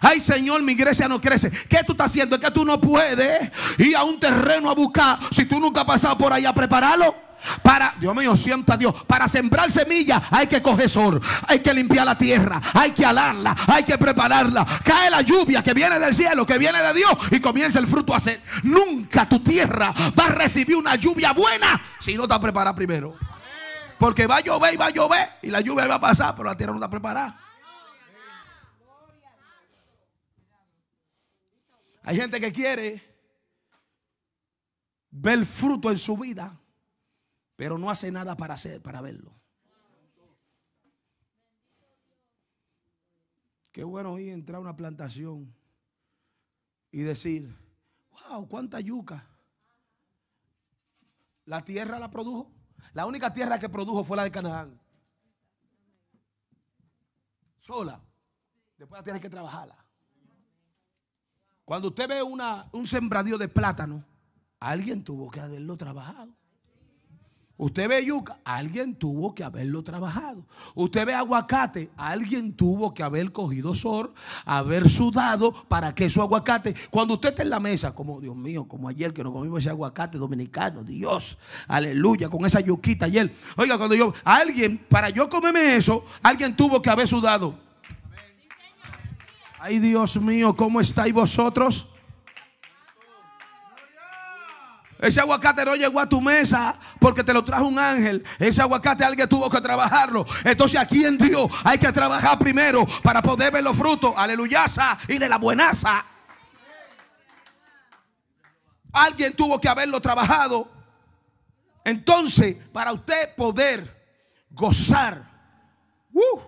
Ay, Señor, mi iglesia no crece. ¿Qué tú estás haciendo? Es que tú no puedes ir a un terreno a buscar. Si tú nunca has pasado por ahí a prepararlo. Para, Dios mío, sienta Dios. Para sembrar semilla hay que coger sol, hay que limpiar la tierra, hay que alarla, hay que prepararla. Cae la lluvia que viene del cielo, que viene de Dios y comienza el fruto a ser. Nunca tu tierra va a recibir una lluvia buena si no está preparada primero. Porque va a llover y va a llover y la lluvia va a pasar, pero la tierra no está preparada. Hay gente que quiere ver fruto en su vida, pero no hace nada para hacer, para verlo. Qué bueno ir entrar a una plantación y decir, wow, cuánta yuca. La tierra la produjo. La única tierra que produjo fue la de Canaán. Sola. Después la tienes que trabajarla. Cuando usted ve un sembradío de plátano, alguien tuvo que haberlo trabajado. Usted ve yuca, alguien tuvo que haberlo trabajado. Usted ve aguacate, alguien tuvo que haber cogido sor, haber sudado para que su aguacate, cuando usted está en la mesa, como Dios mío, como ayer que nos comimos ese aguacate dominicano, Dios, aleluya, con esa yuquita ayer. Oiga, cuando yo, alguien, para yo comerme eso, alguien tuvo que haber sudado. Ay Dios mío, ¿cómo estáis vosotros? Ese aguacate no llegó a tu mesa porque te lo trajo un ángel. Ese aguacate alguien tuvo que trabajarlo. Entonces aquí en Dios hay que trabajar primero para poder ver los frutos. Aleluyaza y de la buenaza. Alguien tuvo que haberlo trabajado. Entonces, para usted poder gozar. Uh,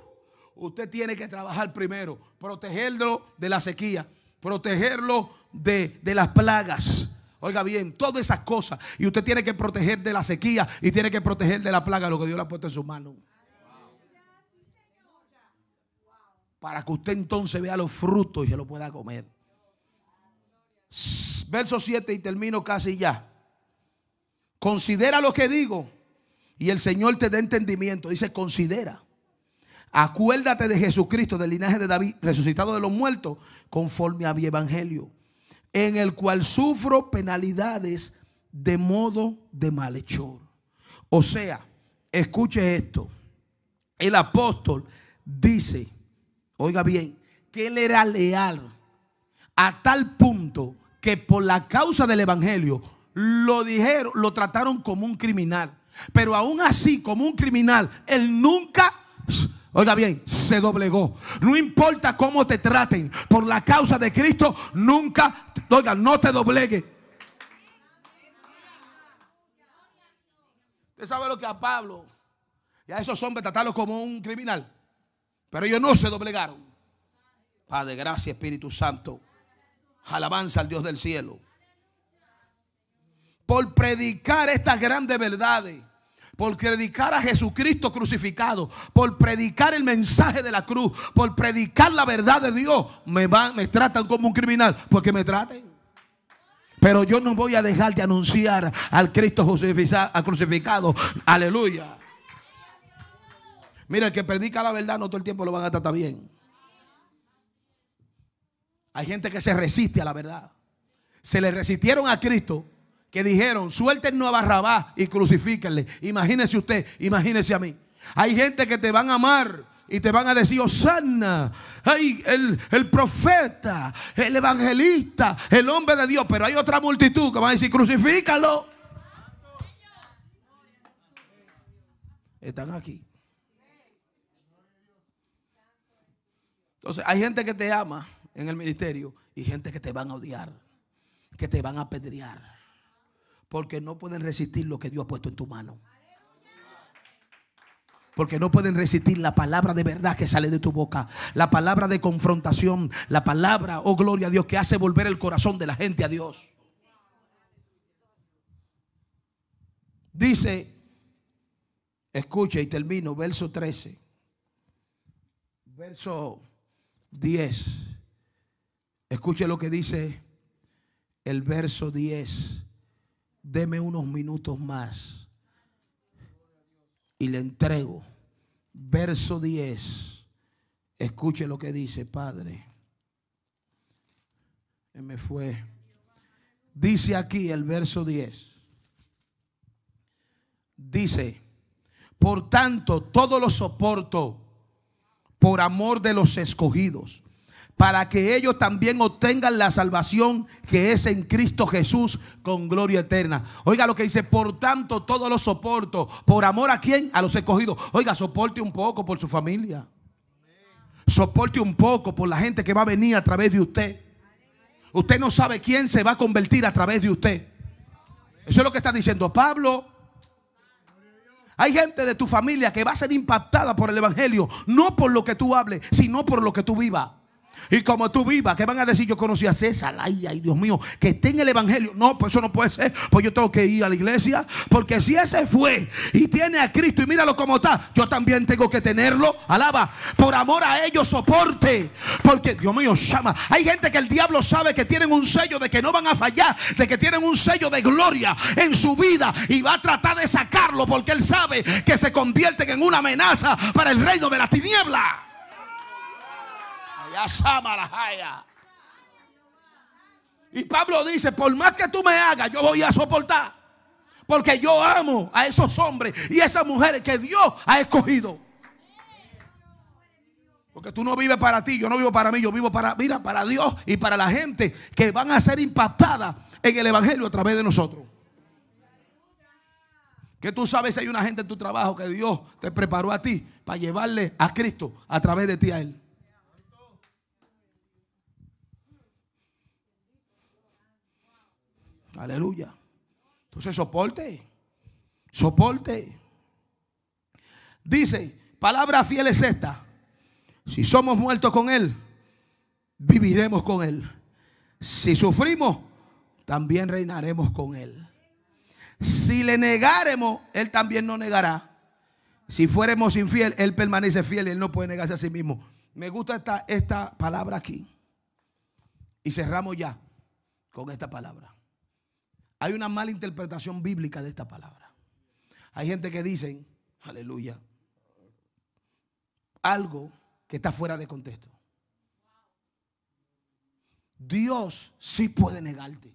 usted tiene que trabajar primero, protegerlo de la sequía, protegerlo de, las plagas. Oiga bien, todas esas cosas. Y usted tiene que proteger de la sequía y tiene que proteger de la plaga lo que Dios le ha puesto en sus manos. Para que usted entonces vea los frutos y se lo pueda comer. Verso 7 y termino casi ya. Considera lo que digo y el Señor te dé entendimiento. Dice, considera. Acuérdate de Jesucristo, del linaje de David, resucitado de los muertos, conforme a mi evangelio, en el cual sufro penalidades de modo de malhechor. O sea, escuche esto. El apóstol dice, oiga bien, que él era leal a tal punto que por la causa del evangelio lo dijeron, lo trataron como un criminal. Pero aún así, como un criminal, él nunca Oiga bien, se doblegó. No importa cómo te traten, por la causa de Cristo, nunca, oiga, no te doblegue. Usted sabe lo que a Pablo y a esos hombres tratarlos como un criminal. Pero ellos no se doblegaron. Padre, gracias Espíritu Santo. Alabanza al Dios del cielo. Por predicar estas grandes verdades por predicar a Jesucristo crucificado, por predicar el mensaje de la cruz, por predicar la verdad de Dios, me, van, me tratan como un criminal, porque me traten. Pero yo no voy a dejar de anunciar al Cristo crucificado. Aleluya. Mira, el que predica la verdad no todo el tiempo lo van a tratar bien. Hay gente que se resiste a la verdad. Se le resistieron a Cristo que dijeron, suelten a Barrabás y crucifíquenle. Imagínese usted, imagínese a mí. Hay gente que te van a amar y te van a decir, Osana, ay, el, el, profeta, el evangelista, el hombre de Dios. Pero hay otra multitud que van a decir, crucifícalo. Están aquí. Entonces, hay gente que te ama en el ministerio y gente que te van a odiar, que te van a apedrear porque no pueden resistir lo que Dios ha puesto en tu mano. Porque no pueden resistir la palabra de verdad que sale de tu boca. La palabra de confrontación. La palabra, oh gloria a Dios, que hace volver el corazón de la gente a Dios. Dice, escucha y termino, verso 13. Verso 10. Escuche lo que dice el verso 10 deme unos minutos más y le entrego. Verso 10. Escuche lo que dice, Padre. Me fue. Dice aquí el verso 10. Dice, por tanto, todo lo soporto por amor de los escogidos para que ellos también obtengan la salvación que es en Cristo Jesús con gloria eterna. Oiga lo que dice, por tanto todos los soporto. ¿Por amor a quién? A los escogidos. Oiga, soporte un poco por su familia. Soporte un poco por la gente que va a venir a través de usted. Usted no sabe quién se va a convertir a través de usted. Eso es lo que está diciendo Pablo. Hay gente de tu familia que va a ser impactada por el Evangelio, no por lo que tú hables, sino por lo que tú vivas. Y como tú vivas, que van a decir, yo conocí a César, ay, ay, Dios mío, que esté en el Evangelio. No, pues eso no puede ser, pues yo tengo que ir a la iglesia, porque si ese fue y tiene a Cristo y míralo como está, yo también tengo que tenerlo, alaba, por amor a ellos soporte, porque Dios mío, llama. Hay gente que el diablo sabe que tienen un sello de que no van a fallar, de que tienen un sello de gloria en su vida y va a tratar de sacarlo porque él sabe que se convierten en una amenaza para el reino de la tiniebla y Pablo dice, por más que tú me hagas, yo voy a soportar. Porque yo amo a esos hombres y esas mujeres que Dios ha escogido. Porque tú no vives para ti, yo no vivo para mí, yo vivo para, mira, para Dios y para la gente que van a ser impactadas en el Evangelio a través de nosotros. Que tú sabes hay una gente en tu trabajo que Dios te preparó a ti para llevarle a Cristo a través de ti a Él. Aleluya. Entonces soporte. Soporte. Dice, palabra fiel es esta. Si somos muertos con Él, viviremos con Él. Si sufrimos, también reinaremos con Él. Si le negáremos, Él también nos negará. Si fuéramos infiel, Él permanece fiel Él no puede negarse a sí mismo. Me gusta esta palabra aquí. Y cerramos ya con esta palabra. Hay una mala interpretación bíblica de esta palabra. Hay gente que dicen, aleluya, algo que está fuera de contexto. Dios sí puede negarte.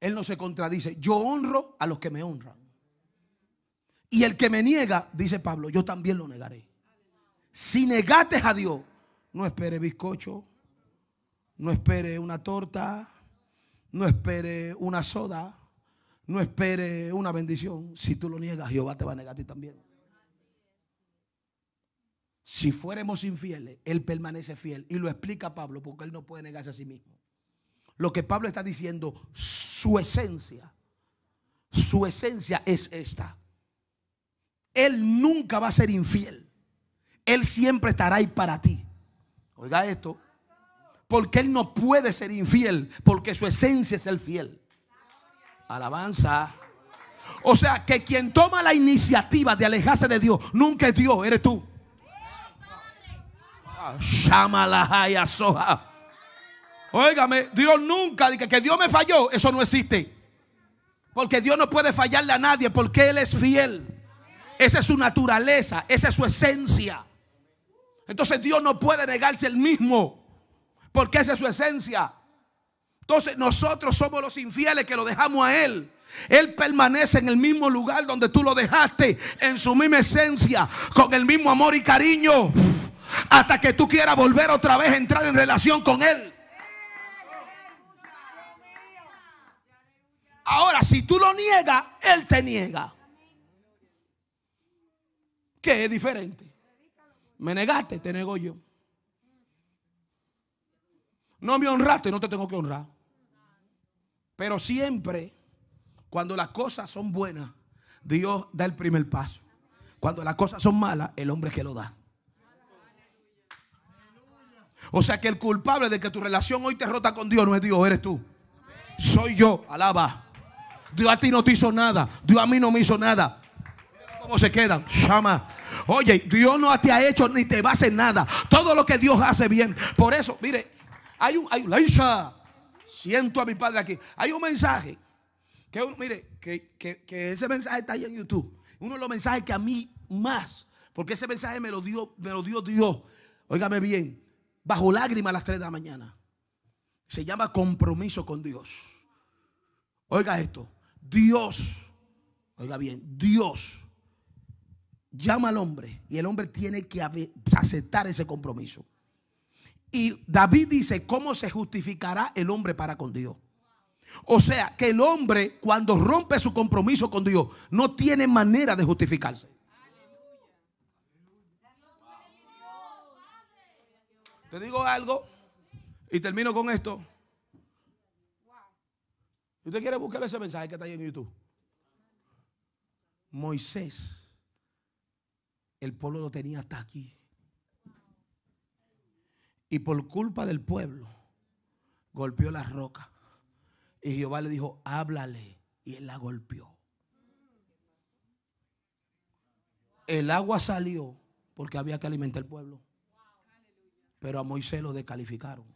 Él no se contradice. Yo honro a los que me honran. Y el que me niega, dice Pablo, yo también lo negaré. Si negates a Dios, no espere bizcocho. No espere una torta, no espere una soda, no espere una bendición. Si tú lo niegas, Jehová te va a negar a ti también. Si fuéramos infieles, Él permanece fiel. Y lo explica Pablo, porque Él no puede negarse a sí mismo. Lo que Pablo está diciendo, su esencia, su esencia es esta. Él nunca va a ser infiel. Él siempre estará ahí para ti. Oiga esto, porque Él no puede ser infiel, porque su esencia es el fiel. Alabanza. O sea, que quien toma la iniciativa de alejarse de Dios, nunca es Dios, eres tú. soja. Óigame, Dios nunca, que, que Dios me falló, eso no existe. Porque Dios no puede fallarle a nadie, porque Él es fiel. Esa es su naturaleza, esa es su esencia. Entonces Dios no puede negarse el mismo. Porque esa es su esencia. Entonces nosotros somos los infieles que lo dejamos a Él. Él permanece en el mismo lugar donde tú lo dejaste, en su misma esencia, con el mismo amor y cariño, hasta que tú quieras volver otra vez a entrar en relación con Él. Ahora, si tú lo niegas, Él te niega. ¿Qué es diferente? Me negaste, te nego yo. No me honraste, no te tengo que honrar. Pero siempre, cuando las cosas son buenas, Dios da el primer paso. Cuando las cosas son malas, el hombre es que lo da. O sea que el culpable de que tu relación hoy te rota con Dios no es Dios, eres tú. Soy yo, alaba. Dios a ti no te hizo nada. Dios a mí no me hizo nada. ¿Cómo se quedan? Llama. Oye, Dios no te ha hecho ni te va a hacer nada. Todo lo que Dios hace bien. Por eso, mire, hay un, hay siento a mi padre aquí. Hay un mensaje que mire, que, ese mensaje está ahí en YouTube. Uno de los mensajes que a mí más, porque ese mensaje me lo dio, me lo dio Dios. Óigame bien, bajo lágrimas a las 3 de la mañana. Se llama compromiso con Dios. Oiga esto, Dios, oiga bien, Dios llama al hombre y el hombre tiene que aceptar ese compromiso. Y David dice, ¿cómo se justificará el hombre para con Dios? O sea, que el hombre cuando rompe su compromiso con Dios no tiene manera de justificarse. Te digo algo y termino con esto. Usted quiere buscar ese mensaje que está ahí en YouTube. Moisés, el pueblo lo tenía hasta aquí. Y por culpa del pueblo, golpeó la roca. Y Jehová le dijo, háblale. Y él la golpeó. El agua salió porque había que alimentar al pueblo. Pero a Moisés lo descalificaron.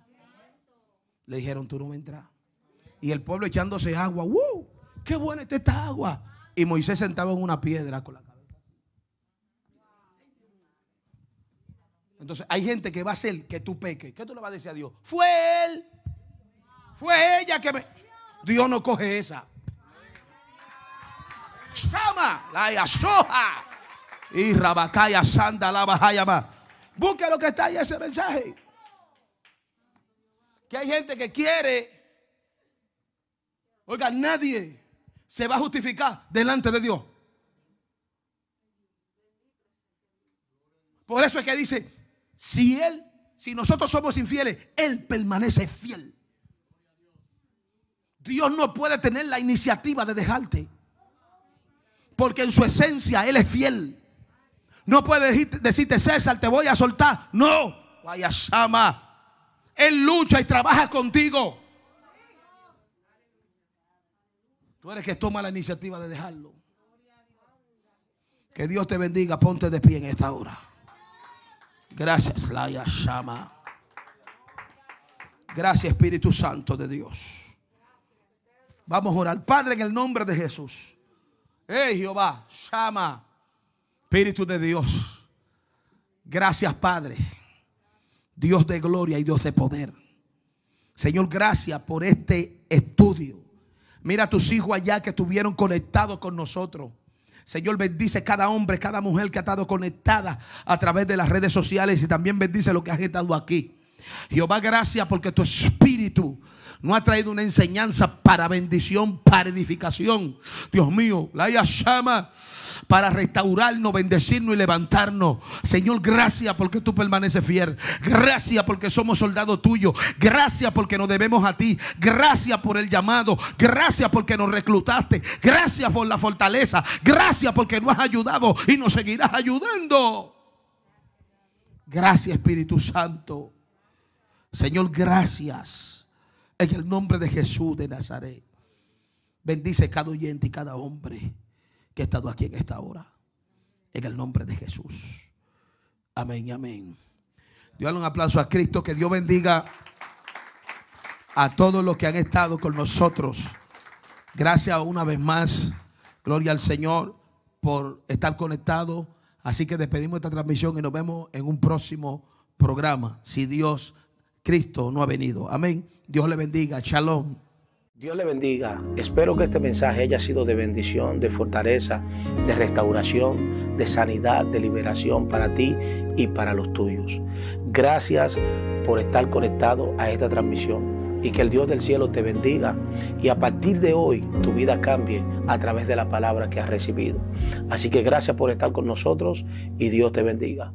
Le dijeron, tú no me entras. Y el pueblo echándose agua. ¡wow! ¡Qué buena está esta agua! Y Moisés sentaba en una piedra con la Entonces hay gente que va a hacer que tú peques. ¿Qué tú le vas a decir a Dios? Fue él. Fue ella que me... Dios no coge esa. Chama, la soja. Y rabacaya, sanda, la bajaya Busca lo que está ahí ese mensaje. Que hay gente que quiere. Oiga, nadie se va a justificar delante de Dios. Por eso es que dice, si Él, si nosotros somos infieles, Él permanece fiel. Dios no puede tener la iniciativa de dejarte. Porque en su esencia Él es fiel. No puede decirte, César, te voy a soltar. No, vaya sama. Él lucha y trabaja contigo. Tú eres que toma la iniciativa de dejarlo. Que Dios te bendiga. Ponte de pie en esta hora. Gracias, Laya Shama. Gracias, Espíritu Santo de Dios. Vamos a orar. Padre, en el nombre de Jesús. Hey, Jehová, Shama Espíritu de Dios. Gracias, Padre. Dios de gloria y Dios de poder. Señor, gracias por este estudio. Mira tus hijos allá que estuvieron conectados con nosotros. Señor, bendice cada hombre, cada mujer que ha estado conectada a través de las redes sociales y también bendice lo que han estado aquí. Jehová, gracias porque tu espíritu no ha traído una enseñanza para bendición, para edificación. Dios mío, la haya llama para restaurarnos, bendecirnos y levantarnos. Señor, gracias porque tú permaneces fiel. Gracias porque somos soldados tuyos. Gracias porque nos debemos a ti. Gracias por el llamado. Gracias porque nos reclutaste. Gracias por la fortaleza. Gracias porque nos has ayudado y nos seguirás ayudando. Gracias Espíritu Santo. Señor, gracias en el nombre de Jesús de Nazaret. Bendice cada oyente y cada hombre que ha estado aquí en esta hora. En el nombre de Jesús. Amén y amén. Dios un aplauso a Cristo. Que Dios bendiga a todos los que han estado con nosotros. Gracias una vez más. Gloria al Señor por estar conectado. Así que despedimos esta transmisión y nos vemos en un próximo programa. Si Dios, Cristo, no ha venido. Amén. Dios le bendiga. Shalom. Dios le bendiga. Espero que este mensaje haya sido de bendición, de fortaleza, de restauración, de sanidad, de liberación para ti y para los tuyos. Gracias por estar conectado a esta transmisión y que el Dios del cielo te bendiga y a partir de hoy tu vida cambie a través de la palabra que has recibido. Así que gracias por estar con nosotros y Dios te bendiga.